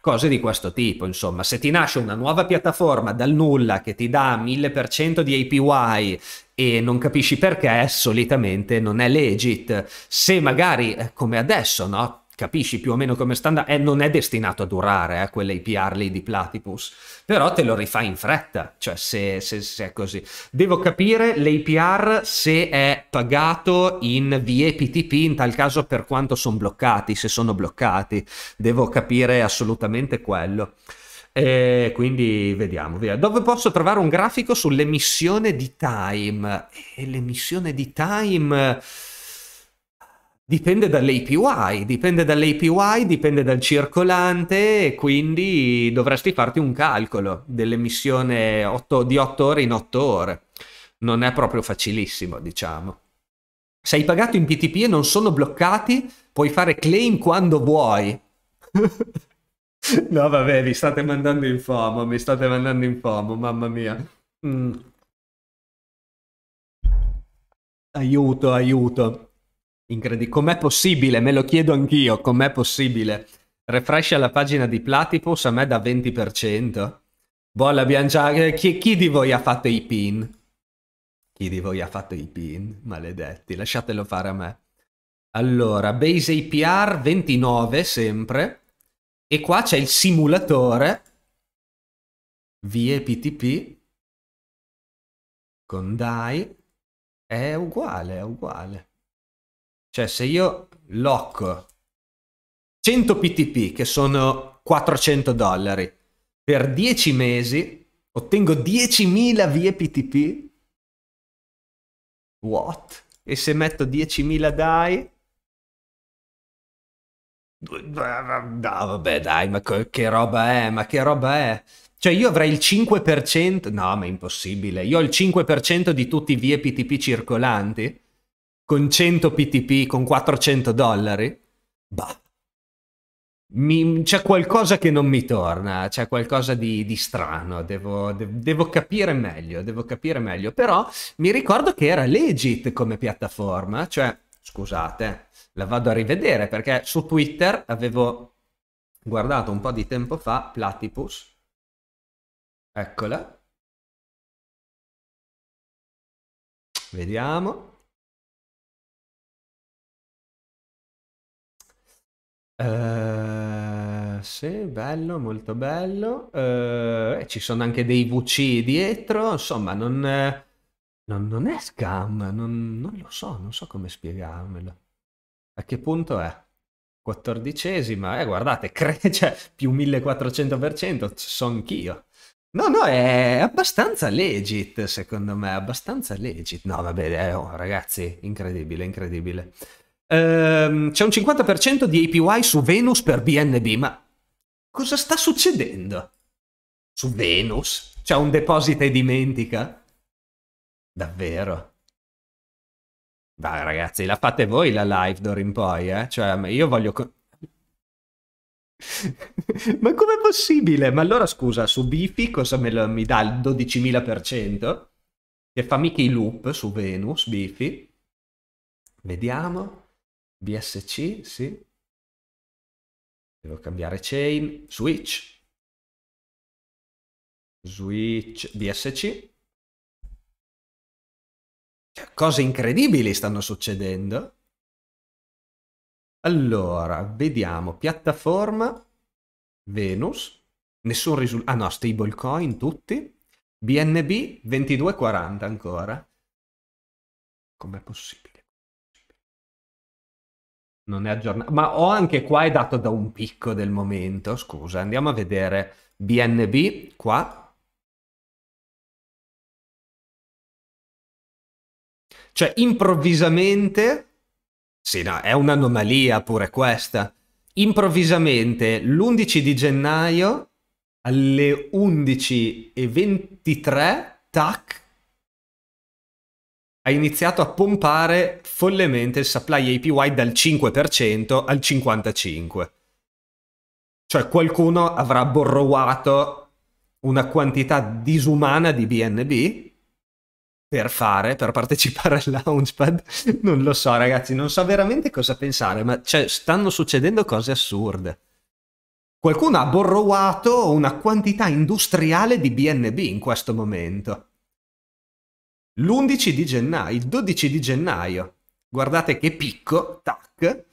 cose di questo tipo, insomma, se ti nasce una nuova piattaforma dal nulla che ti dà 1000% di APY e non capisci perché, solitamente non è legit. Se magari, eh, come adesso, no? capisci più o meno come stanno eh, non è destinato a durare eh, quell'APR lì di Platypus, però te lo rifai in fretta, cioè se, se, se è così. Devo capire l'APR se è pagato in VEPTP, in tal caso per quanto sono bloccati, se sono bloccati, devo capire assolutamente quello. E quindi vediamo, via. Dove posso trovare un grafico sull'emissione di time? E l'emissione di time Dipende dall'APY, dipende dall'APY, dipende dal circolante e quindi dovresti farti un calcolo dell'emissione di 8 ore in 8 ore. Non è proprio facilissimo, diciamo. Se hai pagato in PTP e non sono bloccati, puoi fare claim quando vuoi. (laughs) no, vabbè, mi state mandando in fomo, mi state mandando in fomo, mamma mia. Mm. Aiuto, aiuto. Incredibile. Com'è possibile? Me lo chiedo anch'io, com'è possibile? Refresh alla pagina di Platypus a me da 20%. Boh, l'abbiamo già... Chi, chi di voi ha fatto i pin? Chi di voi ha fatto i pin? Maledetti, lasciatelo fare a me. Allora, Base APR 29 sempre. E qua c'è il simulatore VEPTP. con DAI. È uguale, è uguale. Cioè se io lock 100 PTP, che sono 400 dollari, per 10 mesi, ottengo 10.000 vie PTP? What? E se metto 10.000 DAI? No, vabbè, dai, ma che roba è? Ma che roba è? Cioè, io avrei il 5%. No, ma è impossibile. Io ho il 5% di tutti i vie PTP circolanti con 100 PTP, con 400 dollari, bah, mi, c'è qualcosa che non mi torna, c'è qualcosa di, di strano, devo, de, devo, capire meglio, devo capire meglio. Però mi ricordo che era legit come piattaforma, cioè, scusate, la vado a rivedere perché su Twitter avevo guardato un po' di tempo fa Platypus, eccola. Vediamo. Eh, sì, bello, molto bello. Uh, ci sono anche dei VC dietro, insomma, non, non, non è scam, non, non, lo so, non so come spiegarmelo. A che punto è? Quattordicesima, eh, guardate, (laughs) cre- cioè, più 1400%, ci sono anch'io. No, no, è abbastanza legit, secondo me, abbastanza legit. No, vabbè, eh, oh, ragazzi, incredibile, incredibile ehm, c'è un 50% di APY su Venus per BNB, ma cosa sta succedendo? Su Venus? C'è un deposito e dimentica? Davvero? Dai ragazzi, la fate voi la live d'ora in poi, eh? Cioè, io voglio... (laughs) ma com'è possibile? Ma allora scusa, su Bifi cosa lo, mi dà il 12.000%? E fa mica i loop su Venus, Bifi? Vediamo. BSC, sì. Devo cambiare chain, switch, switch BSC. Cioè, cose incredibili stanno succedendo. Allora, vediamo, piattaforma, Venus, nessun risultato, ah no, stablecoin tutti, BNB 22,40 ancora. Com'è possibile? non è aggiornato. Ma ho anche qua è dato da un picco del momento. Scusa, andiamo a vedere BNB qua. Cioè, improvvisamente, sì, no, è un'anomalia pure questa. Improvvisamente, l'11 di gennaio alle 11.23, tac, ha iniziato a pompare follemente il supply APY dal 5% al 55%. Cioè qualcuno avrà borrowato una quantità disumana di BNB per fare, per partecipare al launchpad. Non lo so ragazzi, non so veramente cosa pensare, ma cioè, stanno succedendo cose assurde. Qualcuno ha borrowato una quantità industriale di BNB in questo momento. L'11 di gennaio, il 12 di gennaio, guardate che picco, tac,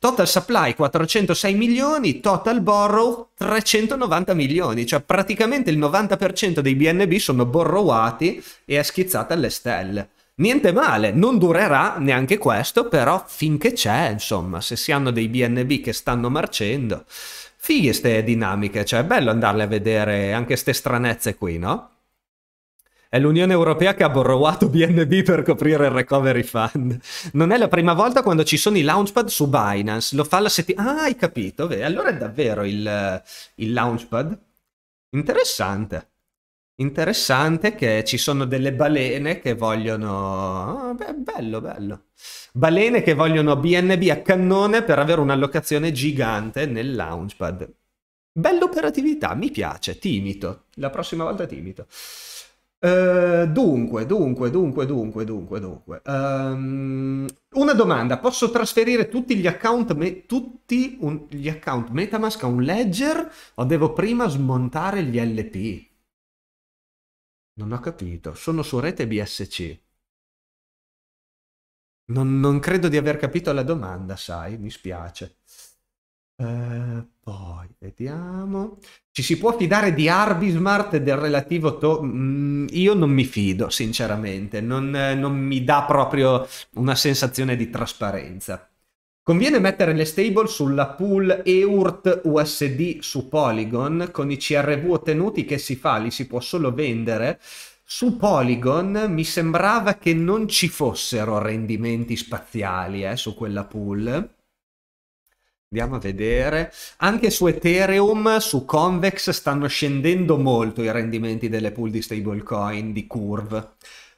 total supply 406 milioni, total borrow 390 milioni, cioè praticamente il 90% dei BNB sono borrowati e è schizzata alle stelle. Niente male, non durerà neanche questo, però finché c'è, insomma, se si hanno dei BNB che stanno marcendo, fighe ste dinamiche, cioè è bello andarle a vedere anche queste stranezze qui, no? È l'Unione Europea che ha borrowato BNB per coprire il recovery fund. Non è la prima volta quando ci sono i launchpad su Binance. Lo fa la settimana. Ah, hai capito? Beh, allora è davvero il, il launchpad. Interessante. Interessante che ci sono delle balene che vogliono. Oh, ah, beh, bello, bello. Balene che vogliono BNB a cannone per avere un'allocazione gigante nel launchpad. Bella operatività, mi piace, timido. La prossima volta timido. Eh, dunque, dunque, dunque, dunque, dunque, dunque. Um, una domanda, posso trasferire tutti gli account, me- tutti un- gli account Metamask a un ledger o devo prima smontare gli LP? Non ho capito, sono su rete BSC. Non, non credo di aver capito la domanda, sai, mi spiace. Eh, poi vediamo. Ci si può fidare di Arbismart e del relativo to- mm, io non mi fido, sinceramente, non, non mi dà proprio una sensazione di trasparenza. Conviene mettere le stable sulla pool EURT USD su Polygon con i CRV ottenuti che si fa, li si può solo vendere. Su Polygon mi sembrava che non ci fossero rendimenti spaziali eh, su quella pool. Andiamo a vedere. Anche su Ethereum, su Convex, stanno scendendo molto i rendimenti delle pool di stablecoin, di curve.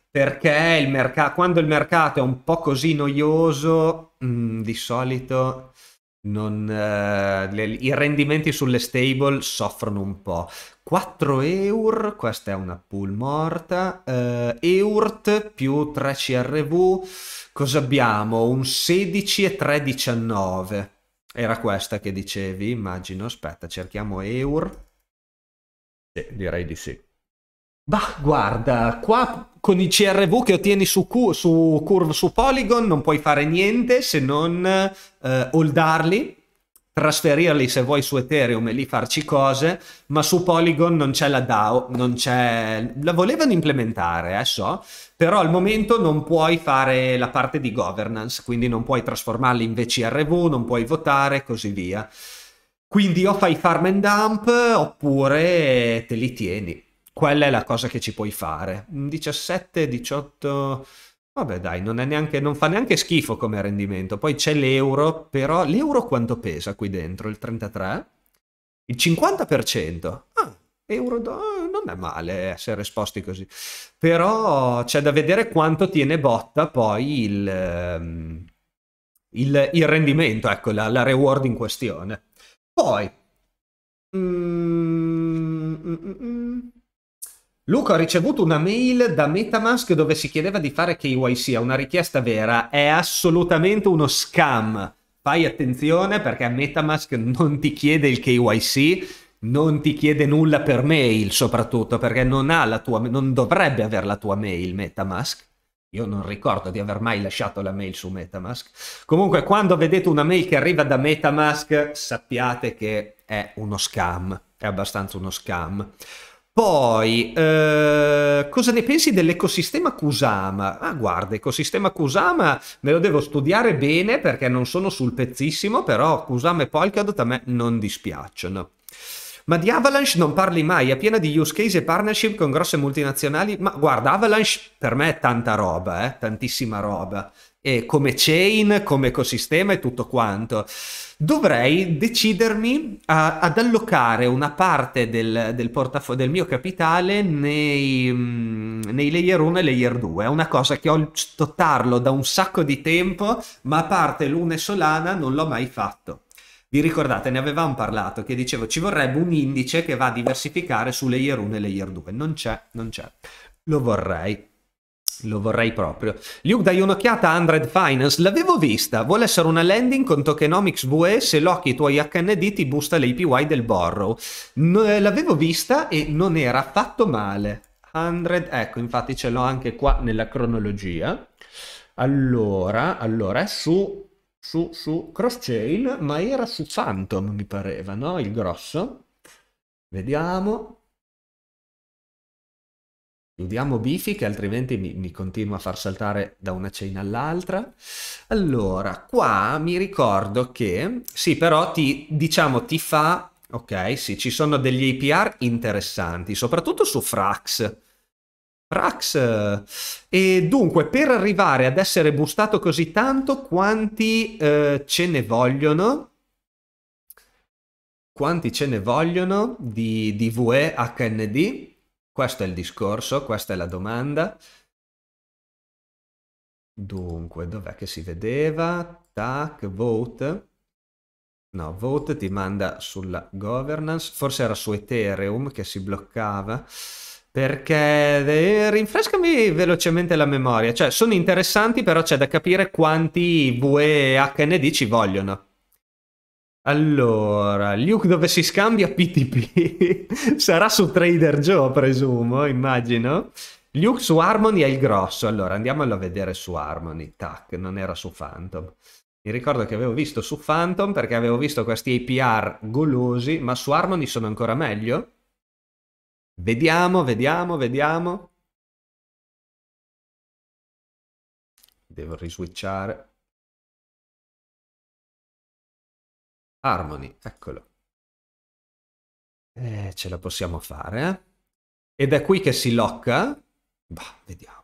Perché il mercato, quando il mercato è un po' così noioso, mh, mm, di solito non, uh, le, i rendimenti sulle stable soffrono un po'. 4 euro, questa è una pool morta, uh, EURT più 3 CRV, cosa abbiamo? Un 16 e 3,19 era questa che dicevi, immagino. Aspetta, cerchiamo Eur. Sì, direi di sì. Bah, guarda, qua con i CRV che ottieni su, Q, su Curve, su Polygon non puoi fare niente se non eh, holdarli trasferirli se vuoi su Ethereum e lì farci cose, ma su Polygon non c'è la DAO, non c'è... la volevano implementare, eh, so, però al momento non puoi fare la parte di governance, quindi non puoi trasformarli in VCRV, non puoi votare e così via. Quindi o fai farm and dump oppure te li tieni. Quella è la cosa che ci puoi fare. 17, 18... Vabbè dai, non, neanche, non, fa neanche schifo come rendimento. Poi c'è l'euro, però l'euro quanto pesa qui dentro? Il 33? Il 50%? Ah, euro do... Eh, non è male eh, essere esposti così. Però c'è da vedere quanto tiene botta poi il, ehm, il, il rendimento, ecco, la, la, reward in questione. Poi... Mm, mm, mm. mm, mm. Luca ha ricevuto una mail da Metamask dove si chiedeva di fare KYC, è una richiesta vera, è assolutamente uno scam. Fai attenzione perché Metamask non ti chiede il KYC, non ti chiede nulla per mail soprattutto perché non, ha la tua, non dovrebbe avere la tua mail Metamask. Io non ricordo di aver mai lasciato la mail su Metamask. Comunque, quando vedete una mail che arriva da Metamask, sappiate che è uno scam, è abbastanza uno scam. Poi, eh, cosa ne pensi dell'ecosistema Kusama? Ah, guarda, ecosistema Kusama me lo devo studiare bene perché non sono sul pezzissimo, però Kusama e Polkadot a me non dispiacciono. Ma di Avalanche non parli mai, è piena di use case e partnership con grosse multinazionali. Ma guarda, Avalanche per me è tanta roba, eh? tantissima roba. E come chain, come ecosistema e tutto quanto dovrei decidermi a, ad allocare una parte del, del, portafo- del mio capitale nei, mm, nei, layer 1 e layer 2. È una cosa che ho stottarlo da un sacco di tempo, ma a parte l'una e Solana non l'ho mai fatto. Vi ricordate, ne avevamo parlato, che dicevo ci vorrebbe un indice che va a diversificare su layer 1 e layer 2. Non c'è, non c'è. Lo vorrei. Lo vorrei proprio. Luke, dai un'occhiata a 100 Finance. L'avevo vista. Vuole essere una landing con tokenomics VE se locchi i tuoi HND ti busta l'APY del borrow. Eh, l'avevo vista e non era affatto male. 100, ecco, infatti ce l'ho anche qua nella cronologia. Allora, allora, su, su, su Crosschain, ma era su Phantom, mi pareva, no? Il grosso. Vediamo. Chiudiamo Bifi che altrimenti mi, mi, continua a far saltare da una cena all'altra. Allora, qua mi ricordo che, sì, però ti, diciamo, ti fa, ok, sì, ci sono degli APR interessanti, soprattutto su Frax. Frax, eh, e dunque per arrivare ad essere boostato così tanto, quanti eh, ce ne vogliono? Quanti ce ne vogliono di, di VE HND? Questo è il discorso, questa è la domanda. Dunque, dov'è che si vedeva? Tac, vote. No, vote ti manda sulla governance. Forse era su Ethereum che si bloccava. Perché eh, rinfrescami velocemente la memoria. Cioè, sono interessanti, però c'è da capire quanti HND ci vogliono. Allora, Luke dove si scambia PTP (laughs) sarà su Trader Joe, presumo, immagino. Luke su Harmony è il grosso. Allora, andiamolo a vedere su Harmony. Tac, non era su Phantom. Mi ricordo che avevo visto su Phantom perché avevo visto questi APR golosi, ma su Harmony sono ancora meglio. Vediamo, vediamo, vediamo. Devo riswitchare. Harmony, eccolo. Eh, ce la possiamo fare. Eh? Ed è qui che si locca. Bah, vediamo.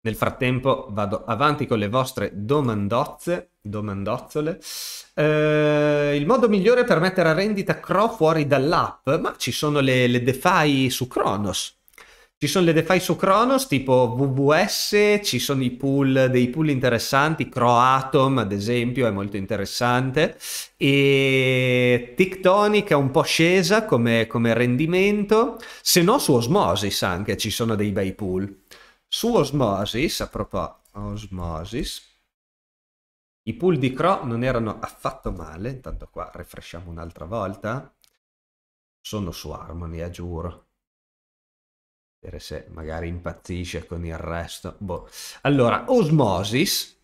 Nel frattempo vado avanti con le vostre domandozze, domandozzole. Eh, il modo migliore per mettere a rendita Cro fuori dall'app, ma ci sono le, le DeFi su Kronos. Ci sono le DeFi su Kronos tipo VVS, ci sono i pool, dei pool interessanti, Croatom ad esempio è molto interessante e Tictonic è un po' scesa come, come rendimento, se no su Osmosis anche ci sono dei bei pool. Su Osmosis, a proposito, Osmosis, i pool di Cro non erano affatto male, intanto qua refresciamo un'altra volta. Sono su Harmony, eh, giuro. Vedere se magari impazzisce con il resto. Boh. Allora, Osmosis.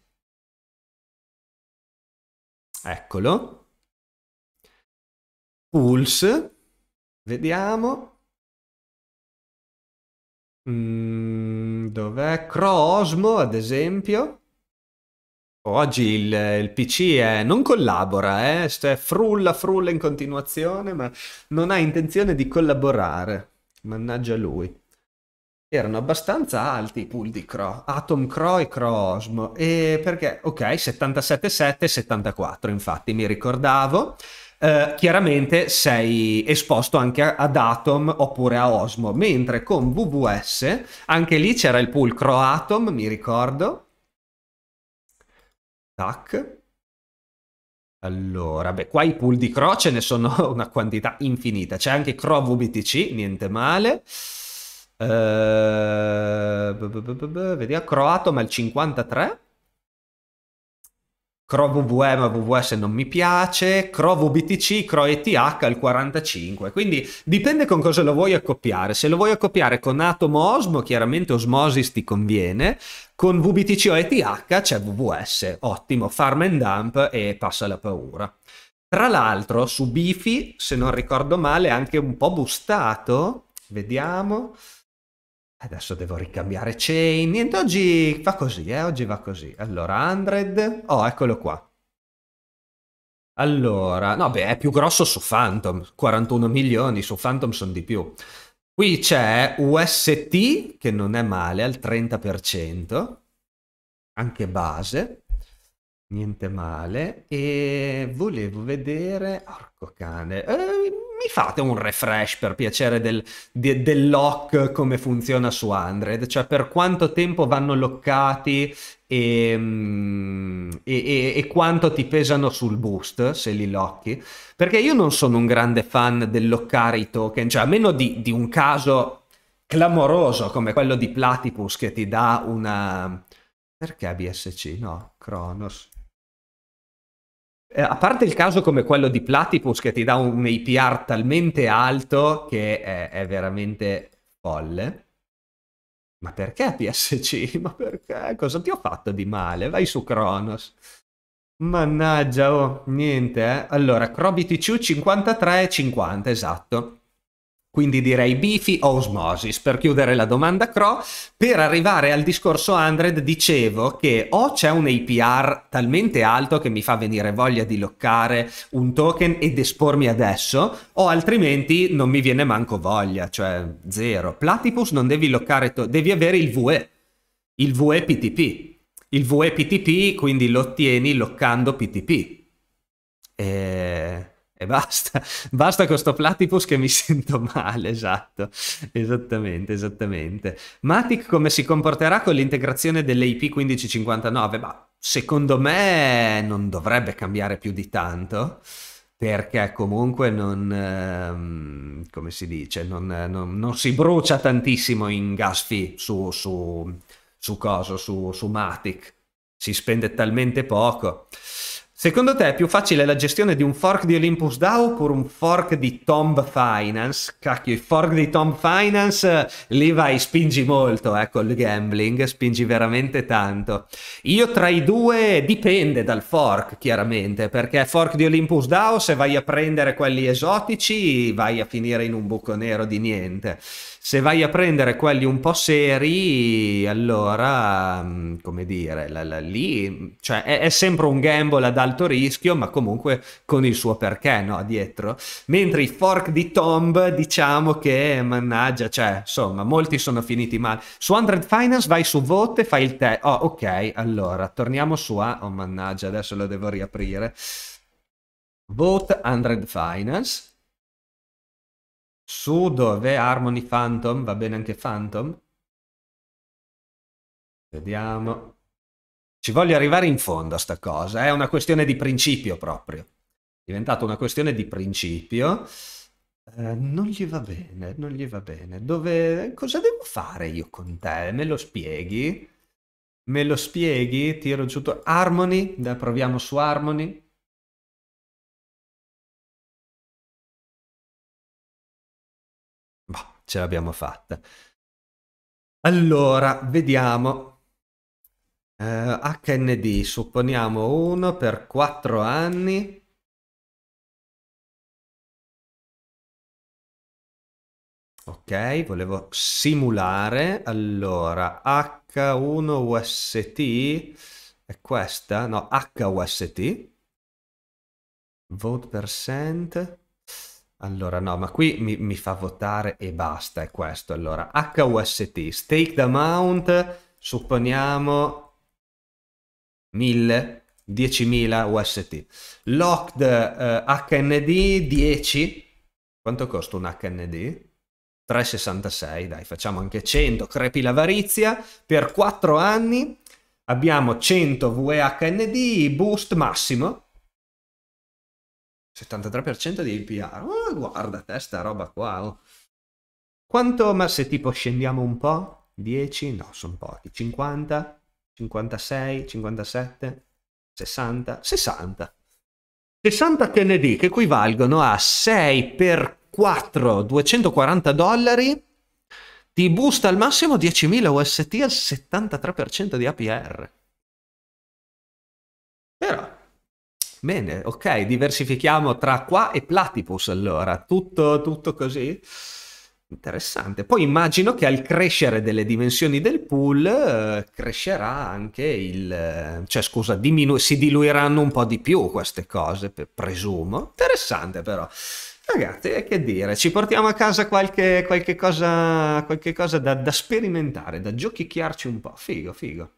Eccolo. Pulse. Vediamo. Mm, dov'è? Croosmo, ad esempio. Oggi il, il PC è, non collabora, eh? cioè, frulla, frulla in continuazione, ma non ha intenzione di collaborare. Mannaggia lui erano abbastanza alti i pool di Cro, Atom Cro e Crosmo, e perché, ok, 77,7 e 74 infatti, mi ricordavo, eh, chiaramente sei esposto anche ad Atom oppure a Osmo, mentre con VVS anche lì c'era il pool Cro Atom, mi ricordo, tac, allora, beh, qua i pool di Cro ce ne sono (laughs) una quantità infinita, c'è anche Cro VBTC, niente male, Uh, eh, vediamo, Croatom il 53. Cro VVM, VVS non mi piace, Cro VBTC, Cro ETH al 45, quindi dipende con cosa lo vuoi accoppiare. Se lo vuoi accoppiare con atomo Osmo, chiaramente Osmosis ti conviene, con VBTC o ETH c'è VVS, ottimo, farm and dump e passa la paura. Tra l'altro su Bifi, se non ricordo male, è anche un po' bustato, vediamo... Adesso devo ricambiare chain. Niente, oggi va così, eh? Oggi va così. Allora, Android. Oh, eccolo qua. Allora, no, beh, è più grosso su Phantom. 41 milioni, su Phantom sono di più. Qui c'è UST, che non è male, al 30%. Anche base. Niente male. E volevo vedere... Orco cane. Eh, mi fate un refresh per piacere del, de, del lock come funziona su Android? Cioè per quanto tempo vanno lockati e, ehm, e, e, e, quanto ti pesano sul boost se li locchi? Perché io non sono un grande fan del loccare i token, cioè a meno di, di un caso clamoroso come quello di Platypus che ti dà una... Perché BSC? No, Kronos. Eh, a parte il caso come quello di Platypus che ti dà un APR talmente alto che è, è veramente folle. Ma perché PSC? (laughs) Ma perché? Cosa ti ho fatto di male? Vai su Kronos. Mannaggia, oh, niente, eh. Allora, Crobity e 50, esatto. Quindi direi bifi o osmosis per chiudere la domanda Cro. Per arrivare al discorso Andred dicevo che o c'è un APR talmente alto che mi fa venire voglia di loccare un token ed espormi adesso, o altrimenti non mi viene manco voglia, cioè zero. Platypus non devi loccare, devi avere il VE, il VE PTP. Il VE PTP quindi lo ottieni loccando PTP. E eh, e basta, (laughs) basta con sto platypus che mi (laughs) sento male, esatto, esattamente, esattamente. Matic come si comporterà con l'integrazione dell'IP 1559? Ma secondo me non dovrebbe cambiare più di tanto, perché comunque non, ehm, come si dice, non, non, non, si brucia tantissimo in gas fee su, su, su, cosa, su, su Matic, si spende talmente poco. Secondo te è più facile la gestione di un fork di Olympus DAO oppure un fork di Tomb Finance? Cacchio, i fork di Tomb Finance eh, lì vai, spingi molto, eh, col gambling, spingi veramente tanto. Io tra i due dipende dal fork, chiaramente, perché fork di Olympus DAO se vai a prendere quelli esotici vai a finire in un buco nero di niente. Se vai a prendere quelli un po' seri, allora, mm, come dire, la, la, lì cioè, è, è, sempre un gamble ad alto rischio, ma comunque con il suo perché no, dietro. Mentre i fork di Tomb, diciamo che, mannaggia, cioè, insomma, molti sono finiti male. Su 100 Finance vai su Vote e fai il test. Oh, ok, allora, torniamo su A. Oh, mannaggia, adesso lo devo riaprire. Vote 100 Finance su dove Harmony Phantom, va bene anche Phantom? Vediamo. Ci voglio arrivare in fondo a sta cosa, è una questione di principio proprio. È diventata una questione di principio. Eh, non gli va bene, non gli va bene. Dove... Cosa devo fare io con te? Me lo spieghi? Me lo spieghi? Tiro giù... Harmony? Da, proviamo su Harmony. ce l'abbiamo fatta. Allora, vediamo. Eh, HND, supponiamo uno per quattro anni. Ok, volevo simulare. Allora, H1UST è questa? No, HUST. Vote percent. Allora, no, ma qui mi, mi, fa votare e basta, è questo. Allora, HUST, stake the mount, supponiamo 1000, 10.000 UST. Locked eh, HND 10. Quanto costa un HND? 3,66, dai, facciamo anche 100, crepi l'avarizia, per 4 anni abbiamo 100 VHND, boost massimo, 73% di APR. Oh, guarda te sta roba qua. Oh. Quanto, ma se tipo scendiamo un po'? 10? No, sono pochi. 50? 56? 57? 60? 60. 60 TND che equivalgono a 6 per 4, 240 dollari. Ti busta al massimo 10.000 UST al 73% di APR. Però Bene, ok, diversifichiamo tra qua e Platypus allora, tutto, tutto così? Interessante. Poi immagino che al crescere delle dimensioni del pool eh, crescerà anche il... Eh, cioè scusa, diminu- si diluiranno un po' di più queste cose, presumo. Interessante però. Ragazzi, eh, che dire, ci portiamo a casa qualche, qualche cosa, qualche cosa da, da sperimentare, da giochicchiarci un po'. Figo, figo.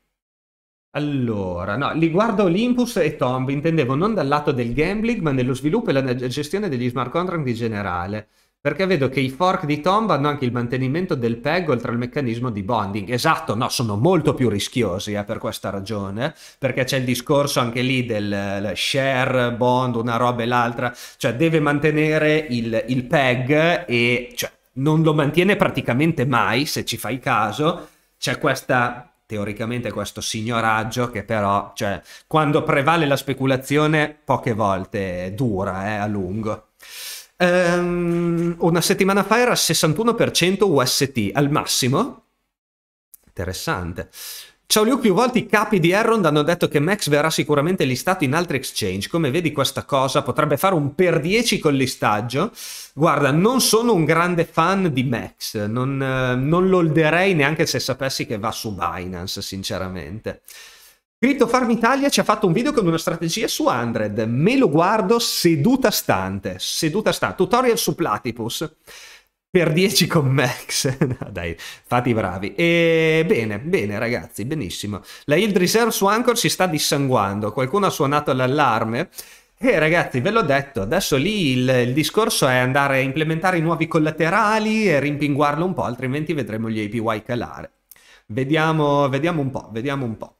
Allora, no, li guardo Olympus e Tomb, intendevo non dal lato del gambling, ma nello sviluppo e la gestione degli smart contract in generale. Perché vedo che i fork di Tomb hanno anche il mantenimento del PEG oltre al meccanismo di bonding. Esatto, no, sono molto più rischiosi eh, per questa ragione, perché c'è il discorso anche lì del share, bond, una roba e l'altra, cioè deve mantenere il, il PEG e cioè, non lo mantiene praticamente mai, se ci fai caso. C'è questa teoricamente questo signoraggio che però, cioè, quando prevale la speculazione, poche volte dura eh, a lungo. Um, una settimana fa era 61% UST al massimo. Interessante. Ciao Luke, più volte i capi di Errond hanno detto che Max verrà sicuramente listato in altri exchange. Come vedi questa cosa? Potrebbe fare un per 10 col listaggio. Guarda, non sono un grande fan di Max. Non, eh, non lolderei neanche se sapessi che va su Binance, sinceramente. Crypto Farm Italia ci ha fatto un video con una strategia su Andred. Me lo guardo seduta stante. Seduta stante. Tutorial su Platypus per 10 con Max. no, dai, fate i bravi. E bene, bene ragazzi, benissimo. La Yield Reserve su Anchor si sta dissanguando. Qualcuno ha suonato l'allarme? Eh ragazzi, ve l'ho detto, adesso lì il, il, discorso è andare a implementare i nuovi collaterali e rimpinguarlo un po', altrimenti vedremo gli APY calare. Vediamo, vediamo un po', vediamo un po'.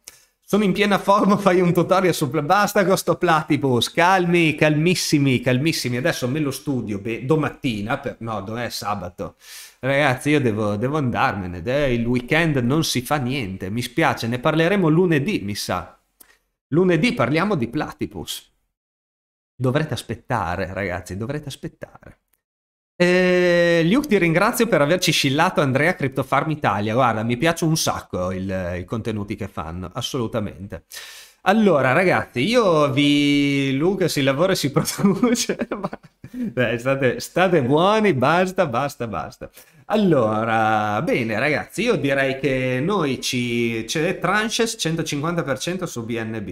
Sono in piena forma, fai un tutorial su... Basta con sto platypus, calmi, calmissimi, calmissimi. Adesso me lo studio beh, domattina, per... no, non è sabato. Ragazzi, io devo, devo andarmene, è il weekend non si fa niente, mi spiace, ne parleremo lunedì, mi sa. Lunedì parliamo di platypus. Dovrete aspettare, ragazzi, dovrete aspettare. Eh, Luke ti ringrazio per averci scillato Andrea CryptoFarm Italia, guarda mi piace un sacco i contenuti che fanno, assolutamente. Allora ragazzi, io vi... Luca si lavora e si (laughs) produce, Dai, state, state buoni, basta, basta, basta. Allora, bene ragazzi, io direi che noi ci... c'è tranches 150% su BNB.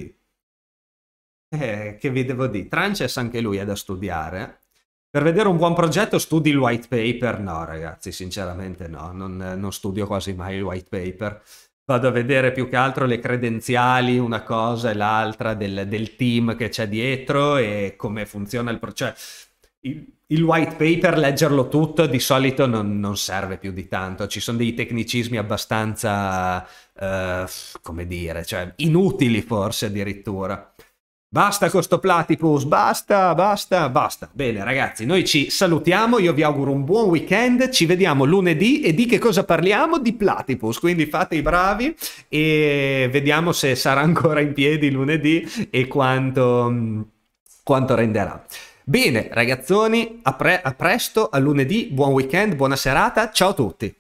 Eh, che vi devo dire, tranches anche lui è da studiare. Per vedere un buon progetto studi il white paper? No, ragazzi, sinceramente no, non, non studio quasi mai il white paper. Vado a vedere più che altro le credenziali, una cosa e l'altra, del, del team che c'è dietro e come funziona il processo. Cioè, il, il, white paper, leggerlo tutto, di solito non, non, serve più di tanto. Ci sono dei tecnicismi abbastanza, eh, come dire, cioè inutili forse addirittura. Basta con sto platypus, basta, basta, basta. Bene ragazzi, noi ci salutiamo, io vi auguro un buon weekend, ci vediamo lunedì e di che cosa parliamo? Di platypus, quindi fate i bravi e vediamo se sarà ancora in piedi lunedì e quanto, mm, quanto renderà. Bene ragazzoni, a, pre a presto, a lunedì, buon weekend, buona serata, ciao a tutti.